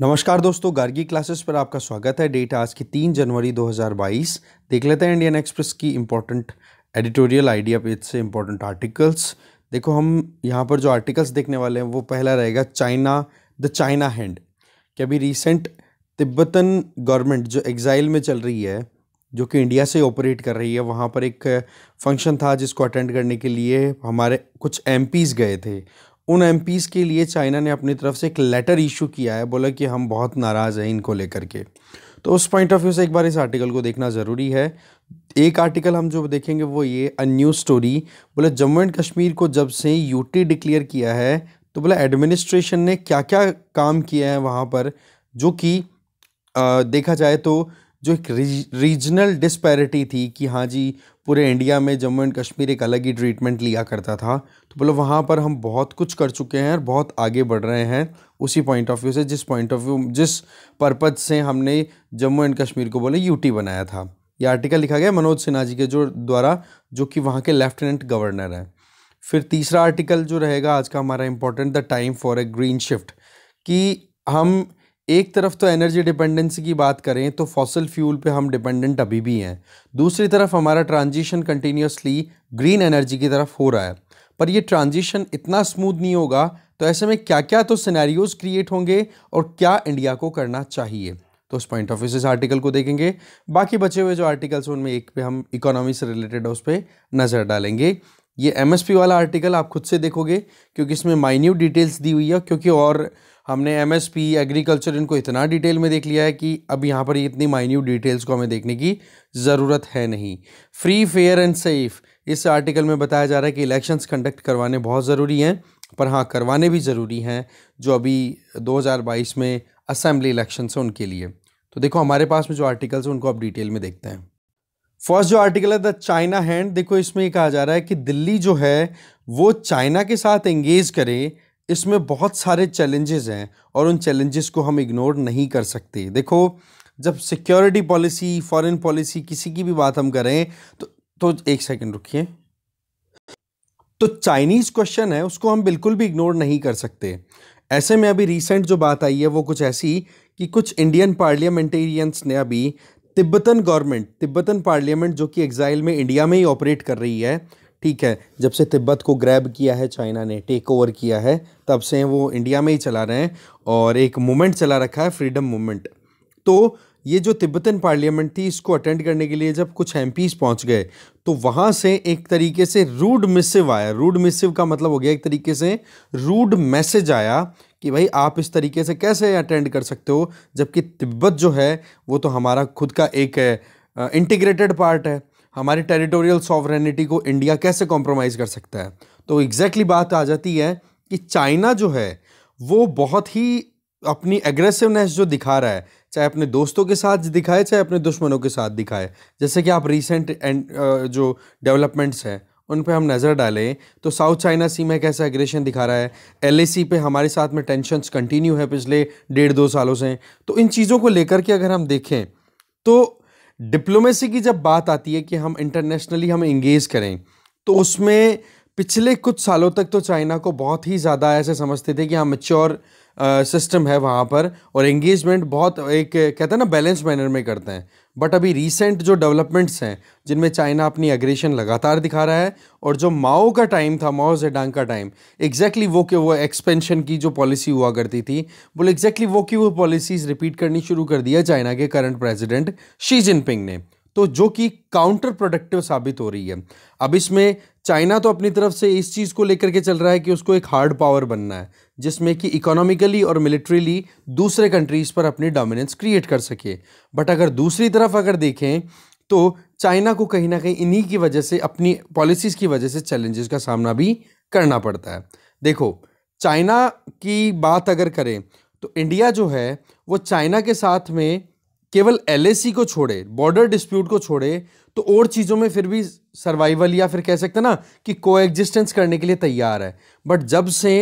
नमस्कार दोस्तों गार्गी क्लासेस पर आपका स्वागत है डेट आज की तीन जनवरी 2022 देख लेते हैं इंडियन एक्सप्रेस की इम्पोर्टेंट एडिटोरियल आइडिया पेज से इम्पोर्टेंट आर्टिकल्स देखो हम यहाँ पर जो आर्टिकल्स देखने वाले हैं वो पहला रहेगा चाइना द चाइना हैंड कि अभी रिसेंट तिब्बतन गवर्नमेंट जो एग्ज़ाइल में चल रही है जो कि इंडिया से ऑपरेट कर रही है वहाँ पर एक फंक्शन था जिसको अटेंड करने के लिए हमारे कुछ एम गए थे उन एम के लिए चाइना ने अपनी तरफ से एक लेटर इशू किया है बोला कि हम बहुत नाराज़ हैं इनको लेकर के तो उस पॉइंट ऑफ व्यू से एक बार इस आर्टिकल को देखना ज़रूरी है एक आर्टिकल हम जो देखेंगे वो ये अ न्यूज़ स्टोरी बोले जम्मू एंड कश्मीर को जब से यूटी डिक्लेयर किया है तो बोला एडमिनिस्ट्रेशन ने क्या क्या काम किया है वहाँ पर जो कि देखा जाए तो जो एक रीजनल डिस्पैरिटी थी कि हाँ जी पूरे इंडिया में जम्मू एंड कश्मीर एक अलग ही ट्रीटमेंट लिया करता था तो बोलो वहाँ पर हम बहुत कुछ कर चुके हैं और बहुत आगे बढ़ रहे हैं उसी पॉइंट ऑफ व्यू से जिस पॉइंट ऑफ व्यू जिस पर्पज़ से हमने जम्मू एंड कश्मीर को बोले यूटी बनाया था ये आर्टिकल लिखा गया मनोज सिन्हा जी के जो द्वारा जो कि वहाँ के लेफ्टिनेंट गवर्नर हैं फिर तीसरा आर्टिकल जो रहेगा आज का हमारा important the time for a green shift कि हम एक तरफ तो एनर्जी डिपेंडेंसी की बात करें तो फॉसल फ्यूल पे हम डिपेंडेंट अभी भी हैं दूसरी तरफ हमारा ट्रांजिशन कंटिन्यूसली ग्रीन एनर्जी की तरफ हो रहा है पर ये ट्रांजिशन इतना स्मूथ नहीं होगा तो ऐसे में क्या क्या तो सिनेरियोज क्रिएट होंगे और क्या इंडिया को करना चाहिए तो उस पॉइंट ऑफ व्यू से इस आर्टिकल को देखेंगे बाकी बचे हुए जो आर्टिकल्स उनमें एक पे हम इकोनॉमी से रिलेटेड है उस पर नज़र डालेंगे ये एमएसपी वाला आर्टिकल आप खुद से देखोगे क्योंकि इसमें माइन्यूट डिटेल्स दी हुई है क्योंकि और हमने पी एग्रीकल्चर इनको इतना डिटेल में देख लिया है कि अब यहाँ पर इतनी माइन्यूट डिटेल्स को हमें देखने की ज़रूरत है नहीं फ्री फेयर एंड सेफ इस आर्टिकल में बताया जा रहा है कि इलेक्शंस कंडक्ट करवाने बहुत ज़रूरी हैं पर हाँ करवाने भी ज़रूरी हैं जो अभी 2022 में असेंबली इलेक्शन है उनके लिए तो देखो हमारे पास में जो आर्टिकल्स हैं उनको आप डिटेल में देखते हैं फर्स्ट जो आर्टिकल है द चाइना हैंड देखो इसमें ये कहा जा रहा है कि दिल्ली जो है वो चाइना के साथ एंगेज करे इसमें बहुत सारे चैलेंजेस हैं और उन चैलेंजेस को हम इग्नोर नहीं कर सकते देखो जब सिक्योरिटी पॉलिसी फॉरेन पॉलिसी किसी की भी बात हम करें तो तो एक सेकंड रुकिए तो चाइनीज़ क्वेश्चन है उसको हम बिल्कुल भी इग्नोर नहीं कर सकते ऐसे में अभी रिसेंट जो बात आई है वो कुछ ऐसी कि कुछ इंडियन पार्लियामेंटेरियंस ने अभी तिब्बतन गवर्नमेंट तिब्बतन पार्लियामेंट जो कि एग्जाइल में इंडिया में ही ऑपरेट कर रही है ठीक है जब से तिब्बत को ग्रैब किया है चाइना ने टेक ओवर किया है तब से वो इंडिया में ही चला रहे हैं और एक मूवमेंट चला रखा है फ्रीडम मूवमेंट तो ये जो तिब्बतन पार्लियामेंट थी इसको अटेंड करने के लिए जब कुछ एम पहुंच गए तो वहाँ से एक तरीके से रूड मिसिव आया रूड मिसिव का मतलब हो गया एक तरीके से रूड मैसेज आया कि भाई आप इस तरीके से कैसे अटेंड कर सकते हो जबकि तिब्बत जो है वो तो हमारा खुद का एक इंटीग्रेटेड पार्ट है हमारी टेरिटोरियल सॉवरेनिटी को इंडिया कैसे कॉम्प्रोमाइज़ कर सकता है तो एग्जैक्टली बात आ जाती है कि चाइना जो है वो बहुत ही अपनी एग्रेसिवनेस जो दिखा रहा है चाहे अपने दोस्तों के साथ दिखाए चाहे अपने दुश्मनों के साथ दिखाए जैसे कि आप रिसेंट एंड जो डेवलपमेंट्स हैं उन पर हम नज़र डालें तो साउथ चाइना सी में कैसा एग्रेशन दिखा रहा है एल पे हमारे साथ में टेंशन कंटिन्यू है पिछले डेढ़ दो सालों से तो इन चीज़ों को लेकर के अगर हम देखें तो डिप्लोमेसी की जब बात आती है कि हम इंटरनेशनली हम इंगेज करें तो उसमें पिछले कुछ सालों तक तो चाइना को बहुत ही ज़्यादा ऐसे समझते थे कि हम हाँ, मेच्योर सिस्टम है वहाँ पर और एंगेजमेंट बहुत एक कहते हैं ना बैलेंस मैनर में करते हैं बट अभी रिसेंट जो डेवलपमेंट्स हैं जिनमें चाइना अपनी अग्रेशन लगातार दिखा रहा है और जो माओ का टाइम था माओ जेडांग का टाइम एग्जैक्टली वो के वो एक्सपेंशन की जो पॉलिसी हुआ करती थी बोले एग्जैक्टली वो की वो पॉलिसीज़ रिपीट करनी शुरू कर दिया चाइना के करंट प्रेजिडेंट शी जिनपिंग ने तो जो कि काउंटर प्रोडक्टिव साबित हो रही है अब इसमें चाइना तो अपनी तरफ से इस चीज़ को लेकर के चल रहा है कि उसको एक हार्ड पावर बनना है जिसमें कि इकोनॉमिकली और मिलिट्रीली दूसरे कंट्रीज़ पर अपनी डोमिनेंस क्रिएट कर सके बट अगर दूसरी तरफ अगर देखें तो चाइना को कहीं ना कहीं इन्हीं की वजह से अपनी पॉलिसीज़ की वजह से चैलेंजेस का सामना भी करना पड़ता है देखो चाइना की बात अगर करें तो इंडिया जो है वो चाइना के साथ में केवल एलएसी को छोड़े बॉर्डर डिस्प्यूट को छोड़े तो और चीज़ों में फिर भी सर्वाइवल या फिर कह सकते हैं ना कि को करने के लिए तैयार है बट जब से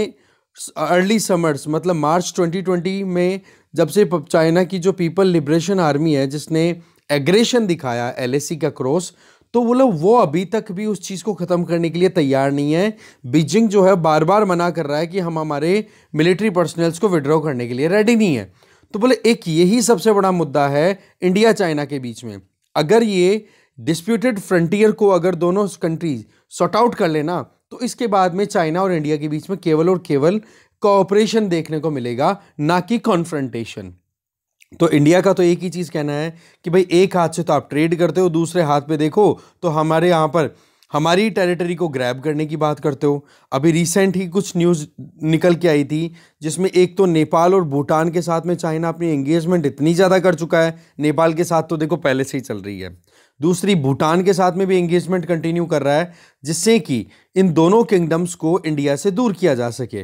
अर्ली समर्स मतलब मार्च 2020 में जब से चाइना की जो पीपल लिबरेशन आर्मी है जिसने एग्रेशन दिखाया एल का क्रॉस तो वो लोग वो अभी तक भी उस चीज़ को ख़त्म करने के लिए तैयार नहीं है बीजिंग जो है बार बार मना कर रहा है कि हम हमारे मिलिट्री पर्सनल्स को विड्रॉ करने के लिए रेडी नहीं है तो बोले एक यही सबसे बड़ा मुद्दा है इंडिया चाइना के बीच में अगर ये डिस्प्यूटेड फ्रंटियर को अगर दोनों कंट्रीज सॉर्ट आउट कर लेना तो इसके बाद में चाइना और इंडिया के बीच में केवल और केवल कोऑपरेशन देखने को मिलेगा ना कि कॉन्फ्रंटेशन तो इंडिया का तो एक ही चीज़ कहना है कि भाई एक हाथ से तो आप ट्रेड करते हो दूसरे हाथ पे देखो तो हमारे यहाँ पर हमारी टेरिटरी को ग्रैब करने की बात करते हो अभी रिसेंट ही कुछ न्यूज़ निकल के आई थी जिसमें एक तो नेपाल और भूटान के साथ में चाइना अपनी एंगेजमेंट इतनी ज़्यादा कर चुका है नेपाल के साथ तो देखो पहले से ही चल रही है दूसरी भूटान के साथ में भी एंगेजमेंट कंटिन्यू कर रहा है जिससे कि इन दोनों किंगडम्स को इंडिया से दूर किया जा सके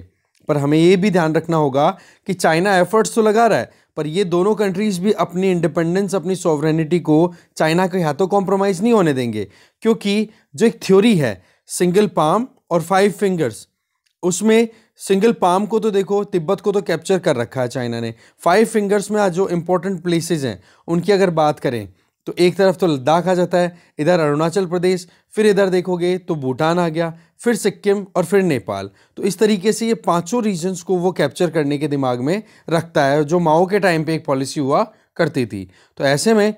पर हमें ये भी ध्यान रखना होगा कि चाइना एफर्ट्स तो लगा रहा है पर ये दोनों कंट्रीज़ भी अपनी इंडिपेंडेंस अपनी सॉवरेनिटी को चाइना के हाथों कॉम्प्रोमाइज़ नहीं होने देंगे क्योंकि जो एक थ्योरी है सिंगल पाम और फाइव फिंगर्स उसमें सिंगल पाम को तो देखो तिब्बत को तो कैप्चर कर रखा है चाइना ने फाइव फिंगर्स में आज जो इम्पोर्टेंट प्लेसेस हैं उनकी अगर बात करें तो एक तरफ तो लद्दाख आ जाता है इधर अरुणाचल प्रदेश फिर इधर देखोगे तो भूटान आ गया फिर सिक्किम और फिर नेपाल तो इस तरीके से ये पांचों रीजन्स को वो कैप्चर करने के दिमाग में रखता है जो माओ के टाइम पे एक पॉलिसी हुआ करती थी तो ऐसे में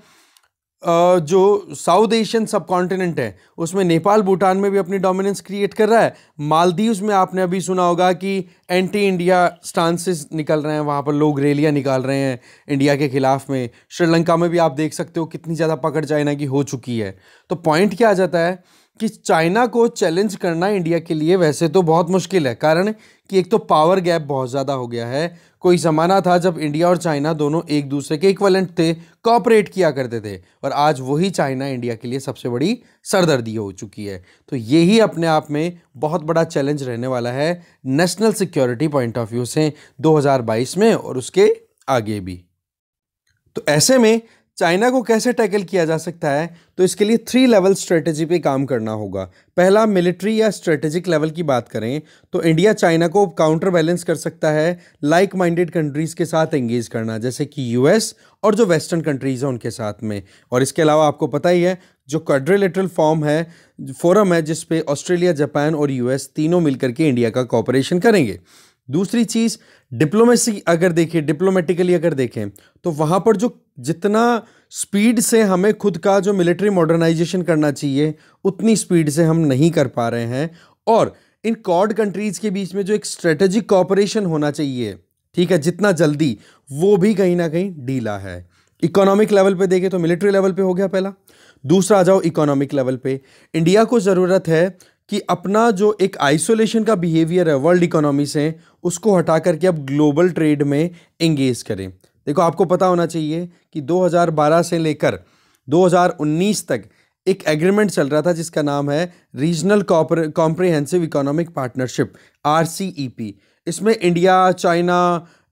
जो साउथ एशियन सब कॉन्टिनेंट है उसमें नेपाल भूटान में भी अपनी डोमिनेंस क्रिएट कर रहा है मालदीव्स में आपने अभी सुना होगा कि एंटी इंडिया स्टांसिस निकल रहे हैं वहाँ पर लोग रैलियाँ निकाल रहे हैं इंडिया के ख़िलाफ़ में श्रीलंका में भी आप देख सकते हो कितनी ज़्यादा पकड़ चाइना की हो चुकी है तो पॉइंट क्या आ जाता है कि चाइना को चैलेंज करना इंडिया के लिए वैसे तो बहुत मुश्किल है कारण कि एक तो पावर गैप बहुत ज़्यादा हो गया है कोई ज़माना था जब इंडिया और चाइना दोनों एक दूसरे के इक्वलेंट थे कॉपरेट किया करते थे और आज वही चाइना इंडिया के लिए सबसे बड़ी सरदर्दी हो चुकी है तो यही अपने आप में बहुत बड़ा चैलेंज रहने वाला है national security point of view से 2022 में और उसके आगे भी तो ऐसे में चाइना को कैसे टैकल किया जा सकता है तो इसके लिए थ्री लेवल स्ट्रेटजी पे काम करना होगा पहला मिलिट्री या स्ट्रेटेजिक लेवल की बात करें तो इंडिया चाइना को काउंटर बैलेंस कर सकता है लाइक माइंडेड कंट्रीज़ के साथ एंगेज करना जैसे कि यूएस और जो वेस्टर्न कंट्रीज़ हैं उनके साथ में और इसके अलावा आपको पता ही है जो क्वाड्रिलेटरल फॉर्म है फोरम है जिसपे ऑस्ट्रेलिया जापान और यूएस तीनों मिलकर के इंडिया का कॉपरेशन करेंगे दूसरी चीज़ डिप्लोमेसी अगर देखें डिप्लोमेटिकली अगर देखें तो वहाँ पर जो जितना स्पीड से हमें खुद का जो मिलिट्री मॉडर्नाइजेशन करना चाहिए उतनी स्पीड से हम नहीं कर पा रहे हैं और इन कॉड कंट्रीज़ के बीच में जो एक स्ट्रेटेजिक कॉपरेशन होना चाहिए ठीक है जितना जल्दी वो भी कहीं ना कहीं ढीला है इकोनॉमिक लेवल पे देखें तो मिलिट्री लेवल पे हो गया पहला दूसरा आ जाओ इकोनॉमिक लेवल पे इंडिया को ज़रूरत है कि अपना जो एक आइसोलेशन का बिहेवियर है वर्ल्ड इकोनॉमी से उसको हटा करके अब ग्लोबल ट्रेड में एंगेज करें देखो आपको पता होना चाहिए कि 2012 से लेकर 2019 तक एक एग्रीमेंट चल रहा था जिसका नाम है रीजनल कॉम्प्रिहेंसिव इकोनॉमिक पार्टनरशिप आर इसमें इंडिया चाइना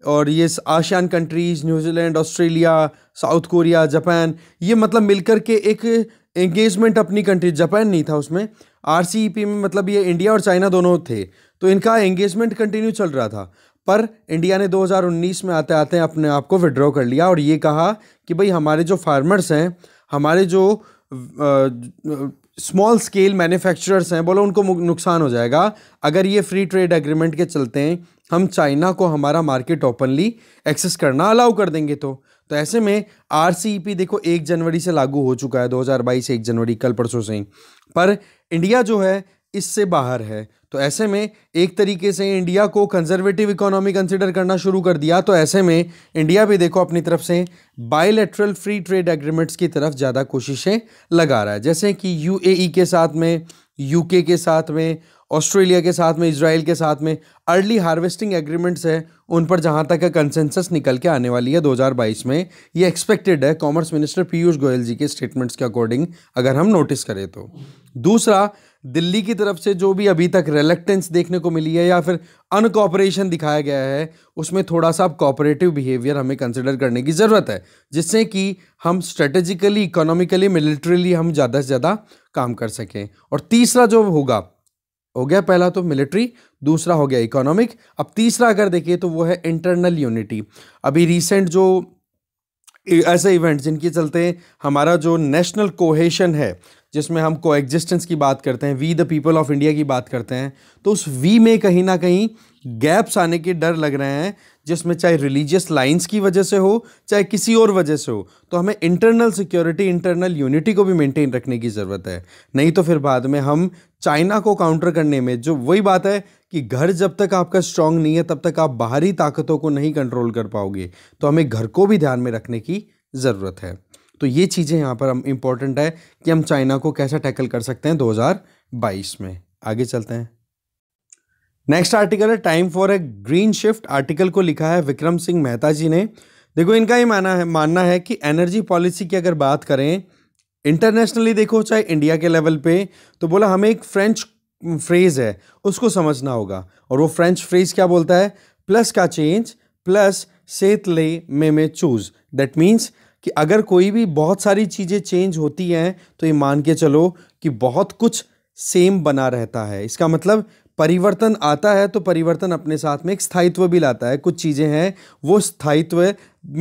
और ये ASEAN countries New Zealand Australia South Korea Japan ये मतलब मिलकर के एक एंगेजमेंट अपनी कंट्री जापान नहीं था उसमें आर में मतलब ये इंडिया और चाइना दोनों थे तो इनका एंगेजमेंट कंटिन्यू चल रहा था पर इंडिया ने 2019 में आते आते अपने आप को विड्रॉ कर लिया और ये कहा कि भाई हमारे जो फार्मर्स हैं हमारे जो स्मॉल स्केल मैन्युफैक्चरर्स हैं बोलो उनको नुकसान हो जाएगा अगर ये फ्री ट्रेड एग्रीमेंट के चलते हैं हम चाइना को हमारा मार्केट ओपनली एक्सेस करना अलाउ कर देंगे तो तो ऐसे में आर देखो एक जनवरी से लागू हो चुका है 2022 एक जनवरी कल परसों से ही पर इंडिया जो है इससे बाहर है तो ऐसे में एक तरीके से इंडिया को कंजर्वेटिव इकोनॉमी कंसिडर करना शुरू कर दिया तो ऐसे में इंडिया भी देखो अपनी तरफ से बायोलेट्रल फ्री ट्रेड एग्रीमेंट्स की तरफ ज़्यादा कोशिशें लगा रहा है जैसे कि यूएई e के साथ में यूके के साथ में ऑस्ट्रेलिया के साथ में इसराइल के साथ में अर्ली हार्वेस्टिंग एग्रीमेंट्स है उन पर जहाँ तक कंसेंसस निकल के आने वाली है 2022 में ये एक्सपेक्टेड है कॉमर्स मिनिस्टर पीयूष गोयल जी के स्टेटमेंट्स के अकॉर्डिंग अगर हम नोटिस करें तो दूसरा दिल्ली की तरफ से जो भी अभी तक रिलेक्टेंस देखने को मिली है या फिर अनकॉपरेशन दिखाया गया है उसमें थोड़ा सा अब कॉपरेटिव बिहेवियर हमें कंसिडर करने की ज़रूरत है जिससे कि हम स्ट्रेटेजिकली इकोनॉमिकली मिलिट्रीली हम ज़्यादा से ज़्यादा काम कर सकें और तीसरा जो होगा हो गया पहला तो मिलिट्री दूसरा हो गया इकोनॉमिक अब तीसरा अगर देखिए तो वो है इंटरनल यूनिटी अभी रिसेंट जो ऐसे इवेंट जिनके चलते हमारा जो नेशनल कोहेशन है जिसमें हम को एग्जिस्टेंस की बात करते हैं we the people of India की बात करते हैं तो उस वी में कहीं ना कहीं गैप्स आने के डर लग रहे हैं जिसमें चाहे रिलीजियस लाइंस की वजह से हो चाहे किसी और वजह से हो तो हमें इंटरनल सिक्योरिटी इंटरनल यूनिटी को भी मेंटेन रखने की ज़रूरत है नहीं तो फिर बाद में हम चाइना को काउंटर करने में जो वही बात है कि घर जब तक आपका स्ट्रांग नहीं है तब तक आप बाहरी ताकतों को नहीं कंट्रोल कर पाओगे तो हमें घर को भी ध्यान में रखने की ज़रूरत है तो ये चीज़ें यहाँ पर इम्पोर्टेंट है कि हम चाइना को कैसे टैकल कर सकते हैं 2022 में आगे चलते हैं नेक्स्ट आर्टिकल है time for a green shift article को लिखा है विक्रम सिंह मेहता जी ने देखो इनका ये माना है मानना है कि एनर्जी पॉलिसी की अगर बात करें इंटरनेशनली देखो चाहे इंडिया के लेवल पे तो बोला हमें एक फ्रेंच फ्रेज़ है उसको समझना होगा और वो फ्रेंच फ्रेज़ क्या बोलता है प्लस का चेंज प्लस ले में में चूज़ दैट मीन्स कि अगर कोई भी बहुत सारी चीज़ें चेंज होती हैं तो ये मान के चलो कि बहुत कुछ सेम बना रहता है इसका मतलब परिवर्तन आता है तो परिवर्तन अपने साथ में एक स्थायित्व भी लाता है कुछ चीज़ें हैं वो स्थायित्व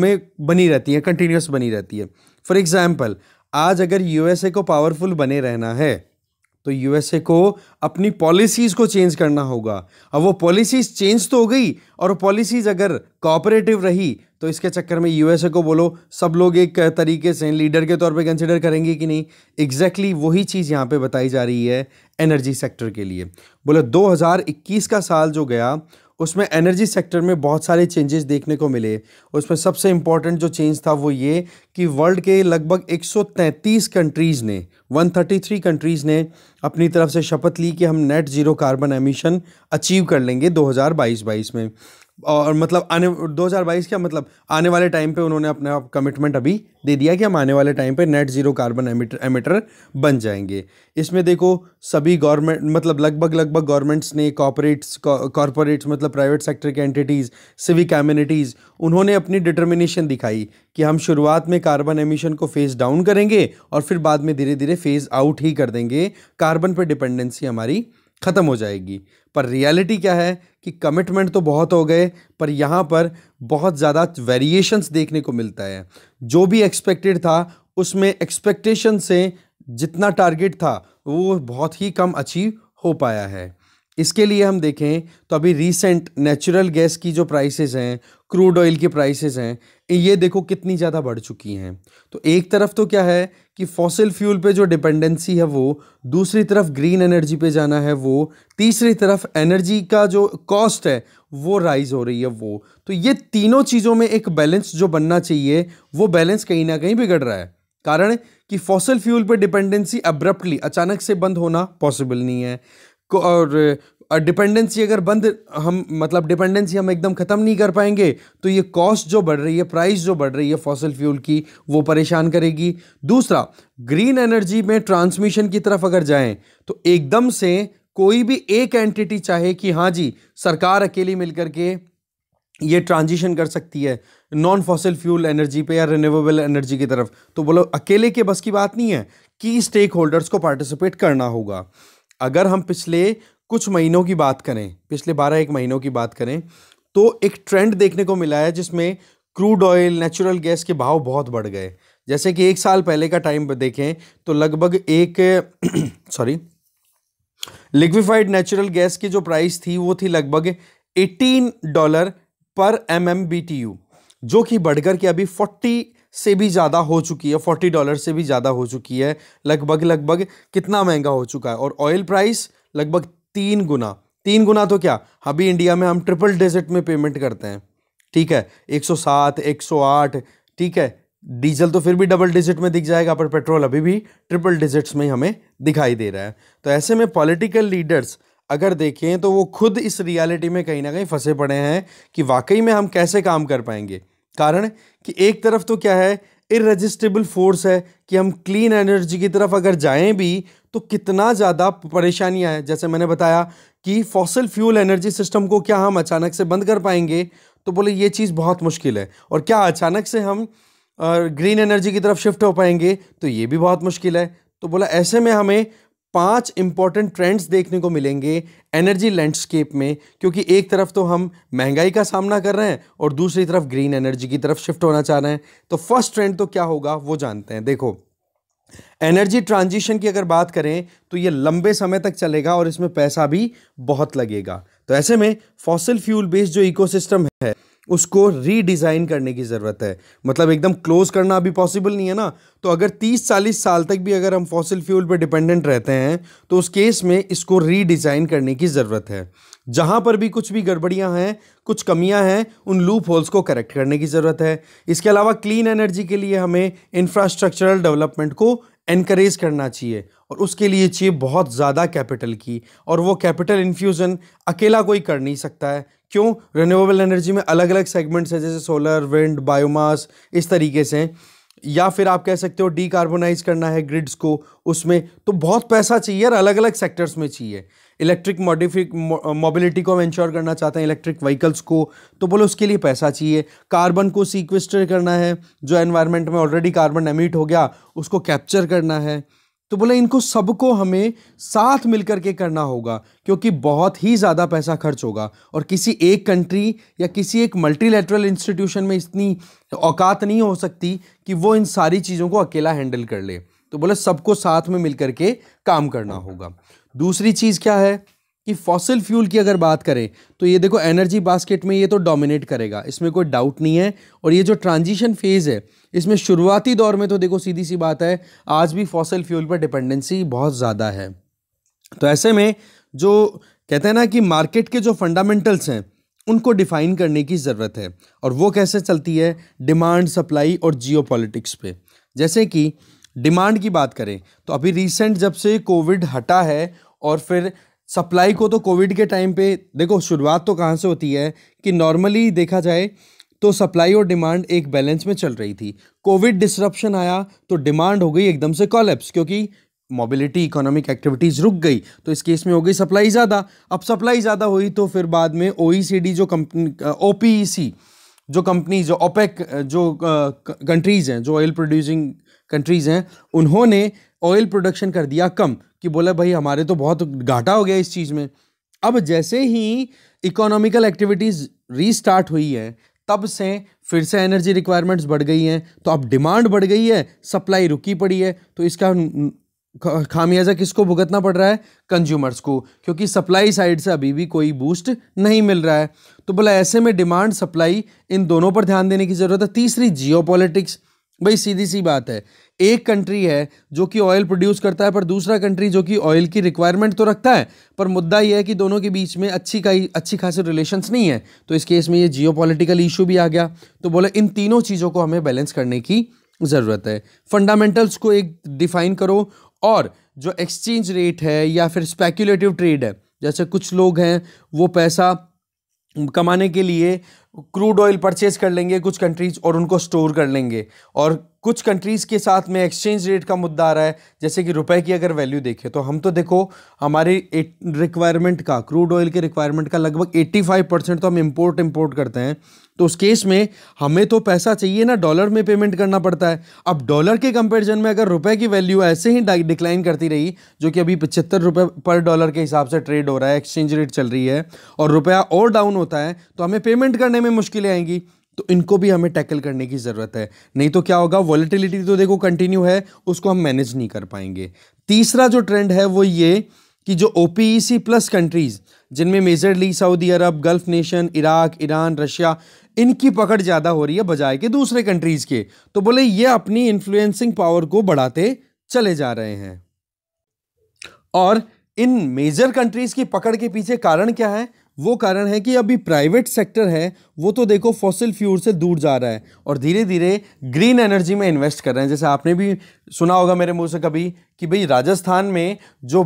में बनी रहती हैं कंटिन्यूस बनी रहती है फॉर एग्ज़ाम्पल आज अगर यूएसए को पावरफुल बने रहना है तो यूएसए को अपनी पॉलिसीज़ को चेंज करना होगा अब वो पॉलिसीज़ चेंज तो हो गई और पॉलिसीज़ अगर कोऑपरेटिव रही तो इसके चक्कर में यूएसए को बोलो सब लोग एक तरीके से लीडर के तौर पे कंसिडर करेंगे कि नहीं एग्जैक्टली exactly वही चीज़ यहाँ पे बताई जा रही है एनर्जी सेक्टर के लिए बोले 2021 का साल जो गया उसमें एनर्जी सेक्टर में बहुत सारे चेंजेस देखने को मिले उसमें सबसे इम्पॉर्टेंट जो चेंज था वो ये कि वर्ल्ड के लगभग 133 कंट्रीज़ ने 133 कंट्रीज़ ने अपनी तरफ से शपथ ली कि हम net zero carbon emission achieve कर लेंगे 2022-22 में और मतलब आने 2022 क्या मतलब आने वाले टाइम पे उन्होंने अपने आप कमिटमेंट अभी दे दिया कि हम आने वाले टाइम पे net zero carbon emitter emitter बन जाएंगे इसमें देखो सभी गवर्नमेंट मतलब लगभग लगभग गवर्नमेंट्स ने कॉपोरेट्स कॉरपोरेट्स मतलब प्राइवेट सेक्टर के एंटिटीज़ सिविक कम्युनिटीज़ उन्होंने अपनी डिटर्मिनेशन दिखाई कि हम शुरुआत में कार्बन एमिशन को फेज़ डाउन करेंगे और फिर बाद में धीरे धीरे फेज़ आउट ही कर देंगे कार्बन पर डिपेंडेंसी हमारी ख़त्म हो जाएगी पर रियलिटी क्या है कि कमिटमेंट तो बहुत हो गए पर यहाँ पर बहुत ज़्यादा वेरिएशंस देखने को मिलता है जो भी एक्सपेक्टेड था उसमें एक्सपेक्टेशन से जितना टारगेट था वो बहुत ही कम अचीव हो पाया है इसके लिए हम देखें तो अभी रीसेंट नेचुरल गैस की जो प्राइसेस हैं क्रूड ऑयल की प्राइसेस हैं ये देखो कितनी ज़्यादा बढ़ चुकी हैं तो एक तरफ तो क्या है कि फॉसिल फ्यूल पे जो डिपेंडेंसी है वो दूसरी तरफ ग्रीन एनर्जी पे जाना है वो तीसरी तरफ एनर्जी का जो कॉस्ट है वो राइज हो रही है वो तो ये तीनों चीज़ों में एक बैलेंस जो बनना चाहिए वो बैलेंस कहीं ना कहीं बिगड़ रहा है कारण कि फॉसिल फ्यूल पर डिपेंडेंसी अब्रप्टली अचानक से बंद होना पॉसिबल नहीं है और डिपेंडेंसी अगर बंद हम मतलब डिपेंडेंसी हम एकदम ख़त्म नहीं कर पाएंगे तो ये कॉस्ट जो बढ़ रही है प्राइस जो बढ़ रही है फॉसल फ्यूल की वो परेशान करेगी दूसरा ग्रीन एनर्जी में ट्रांसमिशन की तरफ अगर जाएं तो एकदम से कोई भी एक एंटिटी चाहे कि हाँ जी सरकार अकेली मिलकर के ये ट्रांजिशन कर सकती है नॉन फॉसिल फ्यूल एनर्जी पे या रिन्यूएबल एनर्जी की तरफ तो बोलो अकेले के बस की बात नहीं है कि स्टेक होल्डर्स को पार्टिसिपेट करना होगा अगर हम पिछले कुछ महीनों की बात करें पिछले बारह एक महीनों की बात करें तो एक ट्रेंड देखने को मिला है जिसमें क्रूड ऑयल नेचुरल गैस के भाव बहुत बढ़ गए जैसे कि एक साल पहले का टाइम देखें तो लगभग एक सॉरी लिक्विफाइड नेचुरल गैस की जो प्राइस थी वो थी लगभग 18 dollar per M M B T U जो कि बढ़कर के अभी 40 से भी ज़्यादा हो चुकी है 40 डॉलर से भी ज़्यादा हो चुकी है लगभग लगभग कितना महंगा हो चुका है और ऑयल प्राइस लगभग तीन गुना तीन गुना तो क्या अभी इंडिया में हम ट्रिपल डिजिट में पेमेंट करते हैं ठीक है 107 108 ठीक है डीजल तो फिर भी डबल डिजिट में दिख जाएगा पर पेट्रोल अभी भी ट्रिपल डिजिट्स में हमें दिखाई दे रहा है तो ऐसे में पॉलिटिकल लीडर्स अगर देखें तो वो खुद इस रियलिटी में कहीं ना कहीं फंसे पड़े हैं कि वाकई में हम कैसे काम कर पाएंगे कारण कि एक तरफ तो क्या है इरेजिस्टेबल फोर्स है कि हम क्लीन एनर्जी की तरफ अगर जाएं भी तो कितना ज़्यादा परेशानियाँ हैं जैसे मैंने बताया कि फॉसल फ्यूल एनर्जी सिस्टम को क्या हम अचानक से बंद कर पाएंगे तो बोले ये चीज़ बहुत मुश्किल है और क्या अचानक से हम ग्रीन एनर्जी की तरफ शिफ्ट हो पाएंगे तो ये भी बहुत मुश्किल है तो बोला ऐसे में हमें पांच इंपॉर्टेंट ट्रेंड्स देखने को मिलेंगे एनर्जी लैंडस्केप में क्योंकि एक तरफ तो हम महंगाई का सामना कर रहे हैं और दूसरी तरफ ग्रीन एनर्जी की तरफ शिफ्ट होना चाह रहे हैं तो फर्स्ट ट्रेंड तो क्या होगा वो जानते हैं देखो एनर्जी ट्रांजिशन की अगर बात करें तो ये लंबे समय तक चलेगा और इसमें पैसा भी बहुत लगेगा तो ऐसे में फॉसिल फ्यूल बेस्ड जो इकोसिस्टम है उसको रीडिज़ाइन करने की ज़रूरत है मतलब एकदम क्लोज करना अभी पॉसिबल नहीं है ना तो अगर 30-40 साल तक भी अगर हम फॉसिल फ्यूल पर डिपेंडेंट रहते हैं तो उस केस में इसको रीडिज़ाइन करने की ज़रूरत है जहाँ पर भी कुछ भी गड़बड़ियाँ हैं कुछ कमियाँ हैं उन लूप होल्स को करेक्ट करने की ज़रूरत है इसके अलावा क्लीन एनर्जी के लिए हमें इंफ्रास्ट्रक्चरल डेवलपमेंट को एनकरेज करना चाहिए और उसके लिए चाहिए बहुत ज़्यादा कैपिटल की और वो कैपिटल इन्फ्यूज़न अकेला कोई कर नहीं सकता है क्यों रिन्यूएबल एनर्जी में अलग अलग सेगमेंट्स हैं जैसे सोलर विंड बायोमास इस तरीके से या फिर आप कह सकते हो डीकार्बोनाइज करना है ग्रिड्स को उसमें तो बहुत पैसा चाहिए और अलग अलग सेक्टर्स में चाहिए इलेक्ट्रिक मॉडिफिक मोबिलिटी को हम इंश्योर करना चाहते हैं इलेक्ट्रिक व्हीकल्स को तो बोलो उसके लिए पैसा चाहिए कार्बन को सीक्वेस्टर करना है जो एनवायरनमेंट में ऑलरेडी कार्बन एमिट हो गया उसको कैप्चर करना है तो बोले इनको सबको हमें साथ मिलकर के करना होगा क्योंकि बहुत ही ज़्यादा पैसा खर्च होगा और किसी एक कंट्री या किसी एक मल्टीलेटरल इंस्टीट्यूशन में इतनी औकात नहीं हो सकती कि वो इन सारी चीज़ों को अकेला हैंडल कर ले तो बोले सबको साथ में मिलकर के काम करना होगा दूसरी चीज़ क्या है कि फॉसिल फ्यूल की अगर बात करें तो ये देखो एनर्जी बास्केट में ये तो डोमिनेट करेगा इसमें कोई डाउट नहीं है और ये जो ट्रांजिशन फेज़ है इसमें शुरुआती दौर में तो देखो सीधी सी बात है आज भी फॉसल फ्यूल पर डिपेंडेंसी बहुत ज़्यादा है तो ऐसे में जो कहते हैं ना कि मार्केट के जो फंडामेंटल्स हैं उनको डिफ़ाइन करने की ज़रूरत है और वो कैसे चलती है डिमांड सप्लाई और जियो पे जैसे कि डिमांड की बात करें तो अभी रिसेंट जब से कोविड हटा है और फिर सप्लाई को तो कोविड के टाइम पे देखो शुरुआत तो कहाँ से होती है कि नॉर्मली देखा जाए तो सप्लाई और डिमांड एक बैलेंस में चल रही थी कोविड डिसरप्शन आया तो डिमांड हो गई एकदम से कॉलेप्स क्योंकि मोबिलिटी इकोनॉमिक एक्टिविटीज़ रुक गई तो इस केस में हो गई सप्लाई ज़्यादा अब सप्लाई ज़्यादा हुई तो फिर बाद में ओ जो कंपनी ओ e जो कंपनी जो ओपेक जो कंट्रीज़ हैं जो ऑयल प्रोड्यूसिंग कंट्रीज़ हैं उन्होंने ऑयल प्रोडक्शन कर दिया कम कि बोला भाई हमारे तो बहुत घाटा हो गया इस चीज़ में अब जैसे ही इकोनॉमिकल एक्टिविटीज़ रीस्टार्ट हुई है तब से फिर से एनर्जी रिक्वायरमेंट्स बढ़ गई हैं तो अब डिमांड बढ़ गई है सप्लाई रुकी पड़ी है तो इसका खामियाजा किसको भुगतना पड़ रहा है कंज्यूमर्स को क्योंकि सप्लाई साइड से अभी भी कोई बूस्ट नहीं मिल रहा है तो बोला ऐसे में डिमांड सप्लाई इन दोनों पर ध्यान देने की ज़रूरत है तीसरी जियो भाई सीधी सी बात है एक कंट्री है जो कि ऑयल प्रोड्यूस करता है पर दूसरा कंट्री जो कि ऑयल की रिक्वायरमेंट तो रखता है पर मुद्दा यह है कि दोनों के बीच में अच्छी का अच्छी खासी रिलेशंस नहीं है तो इस केस में ये जियोपॉलिटिकल इशू भी आ गया तो बोले इन तीनों चीज़ों को हमें बैलेंस करने की ज़रूरत है फंडामेंटल्स को एक डिफाइन करो और जो एक्सचेंज रेट है या फिर स्पेक्यूलेटिव ट्रेड है जैसे कुछ लोग हैं वो पैसा कमाने के लिए क्रूड ऑयल परचेज कर लेंगे कुछ कंट्रीज़ और उनको स्टोर कर लेंगे और कुछ कंट्रीज़ के साथ में एक्सचेंज रेट का मुद्दा आ रहा है जैसे कि रुपए की अगर वैल्यू देखें तो हम तो देखो हमारे रिक्वायरमेंट का क्रूड ऑयल के रिक्वायरमेंट का लगभग 85 परसेंट तो हम इम्पोर्ट इम्पोर्ट करते हैं तो उस केस में हमें तो पैसा चाहिए ना डॉलर में पेमेंट करना पड़ता है अब डॉलर के कंपेरिजन में अगर रुपए की वैल्यू ऐसे ही डिक्लाइन करती रही जो कि अभी पचहत्तर रुपये पर डॉलर के हिसाब से ट्रेड हो रहा है एक्सचेंज रेट चल रही है और रुपया और डाउन होता है तो हमें पेमेंट करने में मुश्किलें आएंगी तो इनको भी हमें टैकल करने की ज़रूरत है नहीं तो क्या होगा वॉलिटिलिटी तो देखो कंटिन्यू है उसको हम मैनेज नहीं कर पाएंगे तीसरा जो ट्रेंड है वो ये कि जो ओ प्लस कंट्रीज़ जिनमें majorly Saudi Arabia Gulf nation Iraq Iran Russia इनकी पकड़ ज़्यादा हो रही है बजाय के दूसरे कंट्रीज़ के तो बोले ये अपनी इन्फ्लुएंसिंग पावर को बढ़ाते चले जा रहे हैं और इन मेजर कंट्रीज़ की पकड़ के पीछे कारण क्या है वो कारण है कि अभी प्राइवेट सेक्टर है वो तो देखो फॉसिल फ्यूल से दूर जा रहा है और धीरे धीरे ग्रीन एनर्जी में इन्वेस्ट कर रहे हैं जैसे आपने भी सुना होगा मेरे मुंह से कभी कि भाई राजस्थान में जो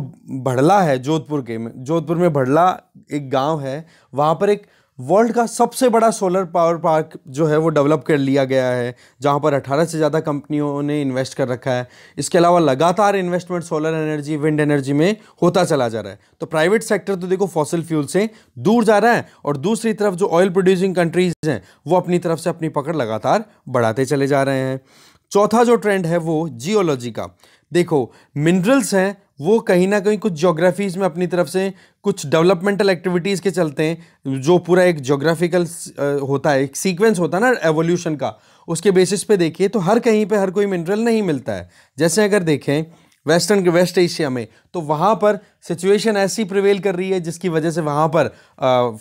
भड़ला है जोधपुर के में जोधपुर में भड़ला एक गांव है वहाँ पर एक वर्ल्ड का सबसे बड़ा सोलर पावर पार्क जो है वो डेवलप कर लिया गया है जहाँ पर 18 से ज़्यादा कंपनियों ने इन्वेस्ट कर रखा है इसके अलावा लगातार investment solar energy wind energy में होता चला जा रहा है तो प्राइवेट सेक्टर तो देखो फॉसिल फ्यूल से दूर जा रहा है और दूसरी तरफ जो ऑयल प्रोड्यूसिंग कंट्रीज़ हैं वो अपनी तरफ से अपनी पकड़ लगातार बढ़ाते चले जा रहे हैं चौथा जो ट्रेंड है वो जियोलॉजी का देखो मिनरल्स हैं वो कहीं ना कहीं कुछ जोग्राफीज़ में अपनी तरफ से कुछ डेवलपमेंटल एक्टिविटीज़ के चलते हैं जो पूरा एक जोग्राफिकल होता है एक सीक्वेंस होता है ना एवोल्यूशन का उसके बेसिस पे देखिए तो हर कहीं पे हर कोई मिनरल नहीं मिलता है जैसे अगर देखें वेस्टर्न वेस्ट एशिया में तो वहाँ पर सिचुएशन ऐसी प्रिवेल कर रही है जिसकी वजह से वहाँ पर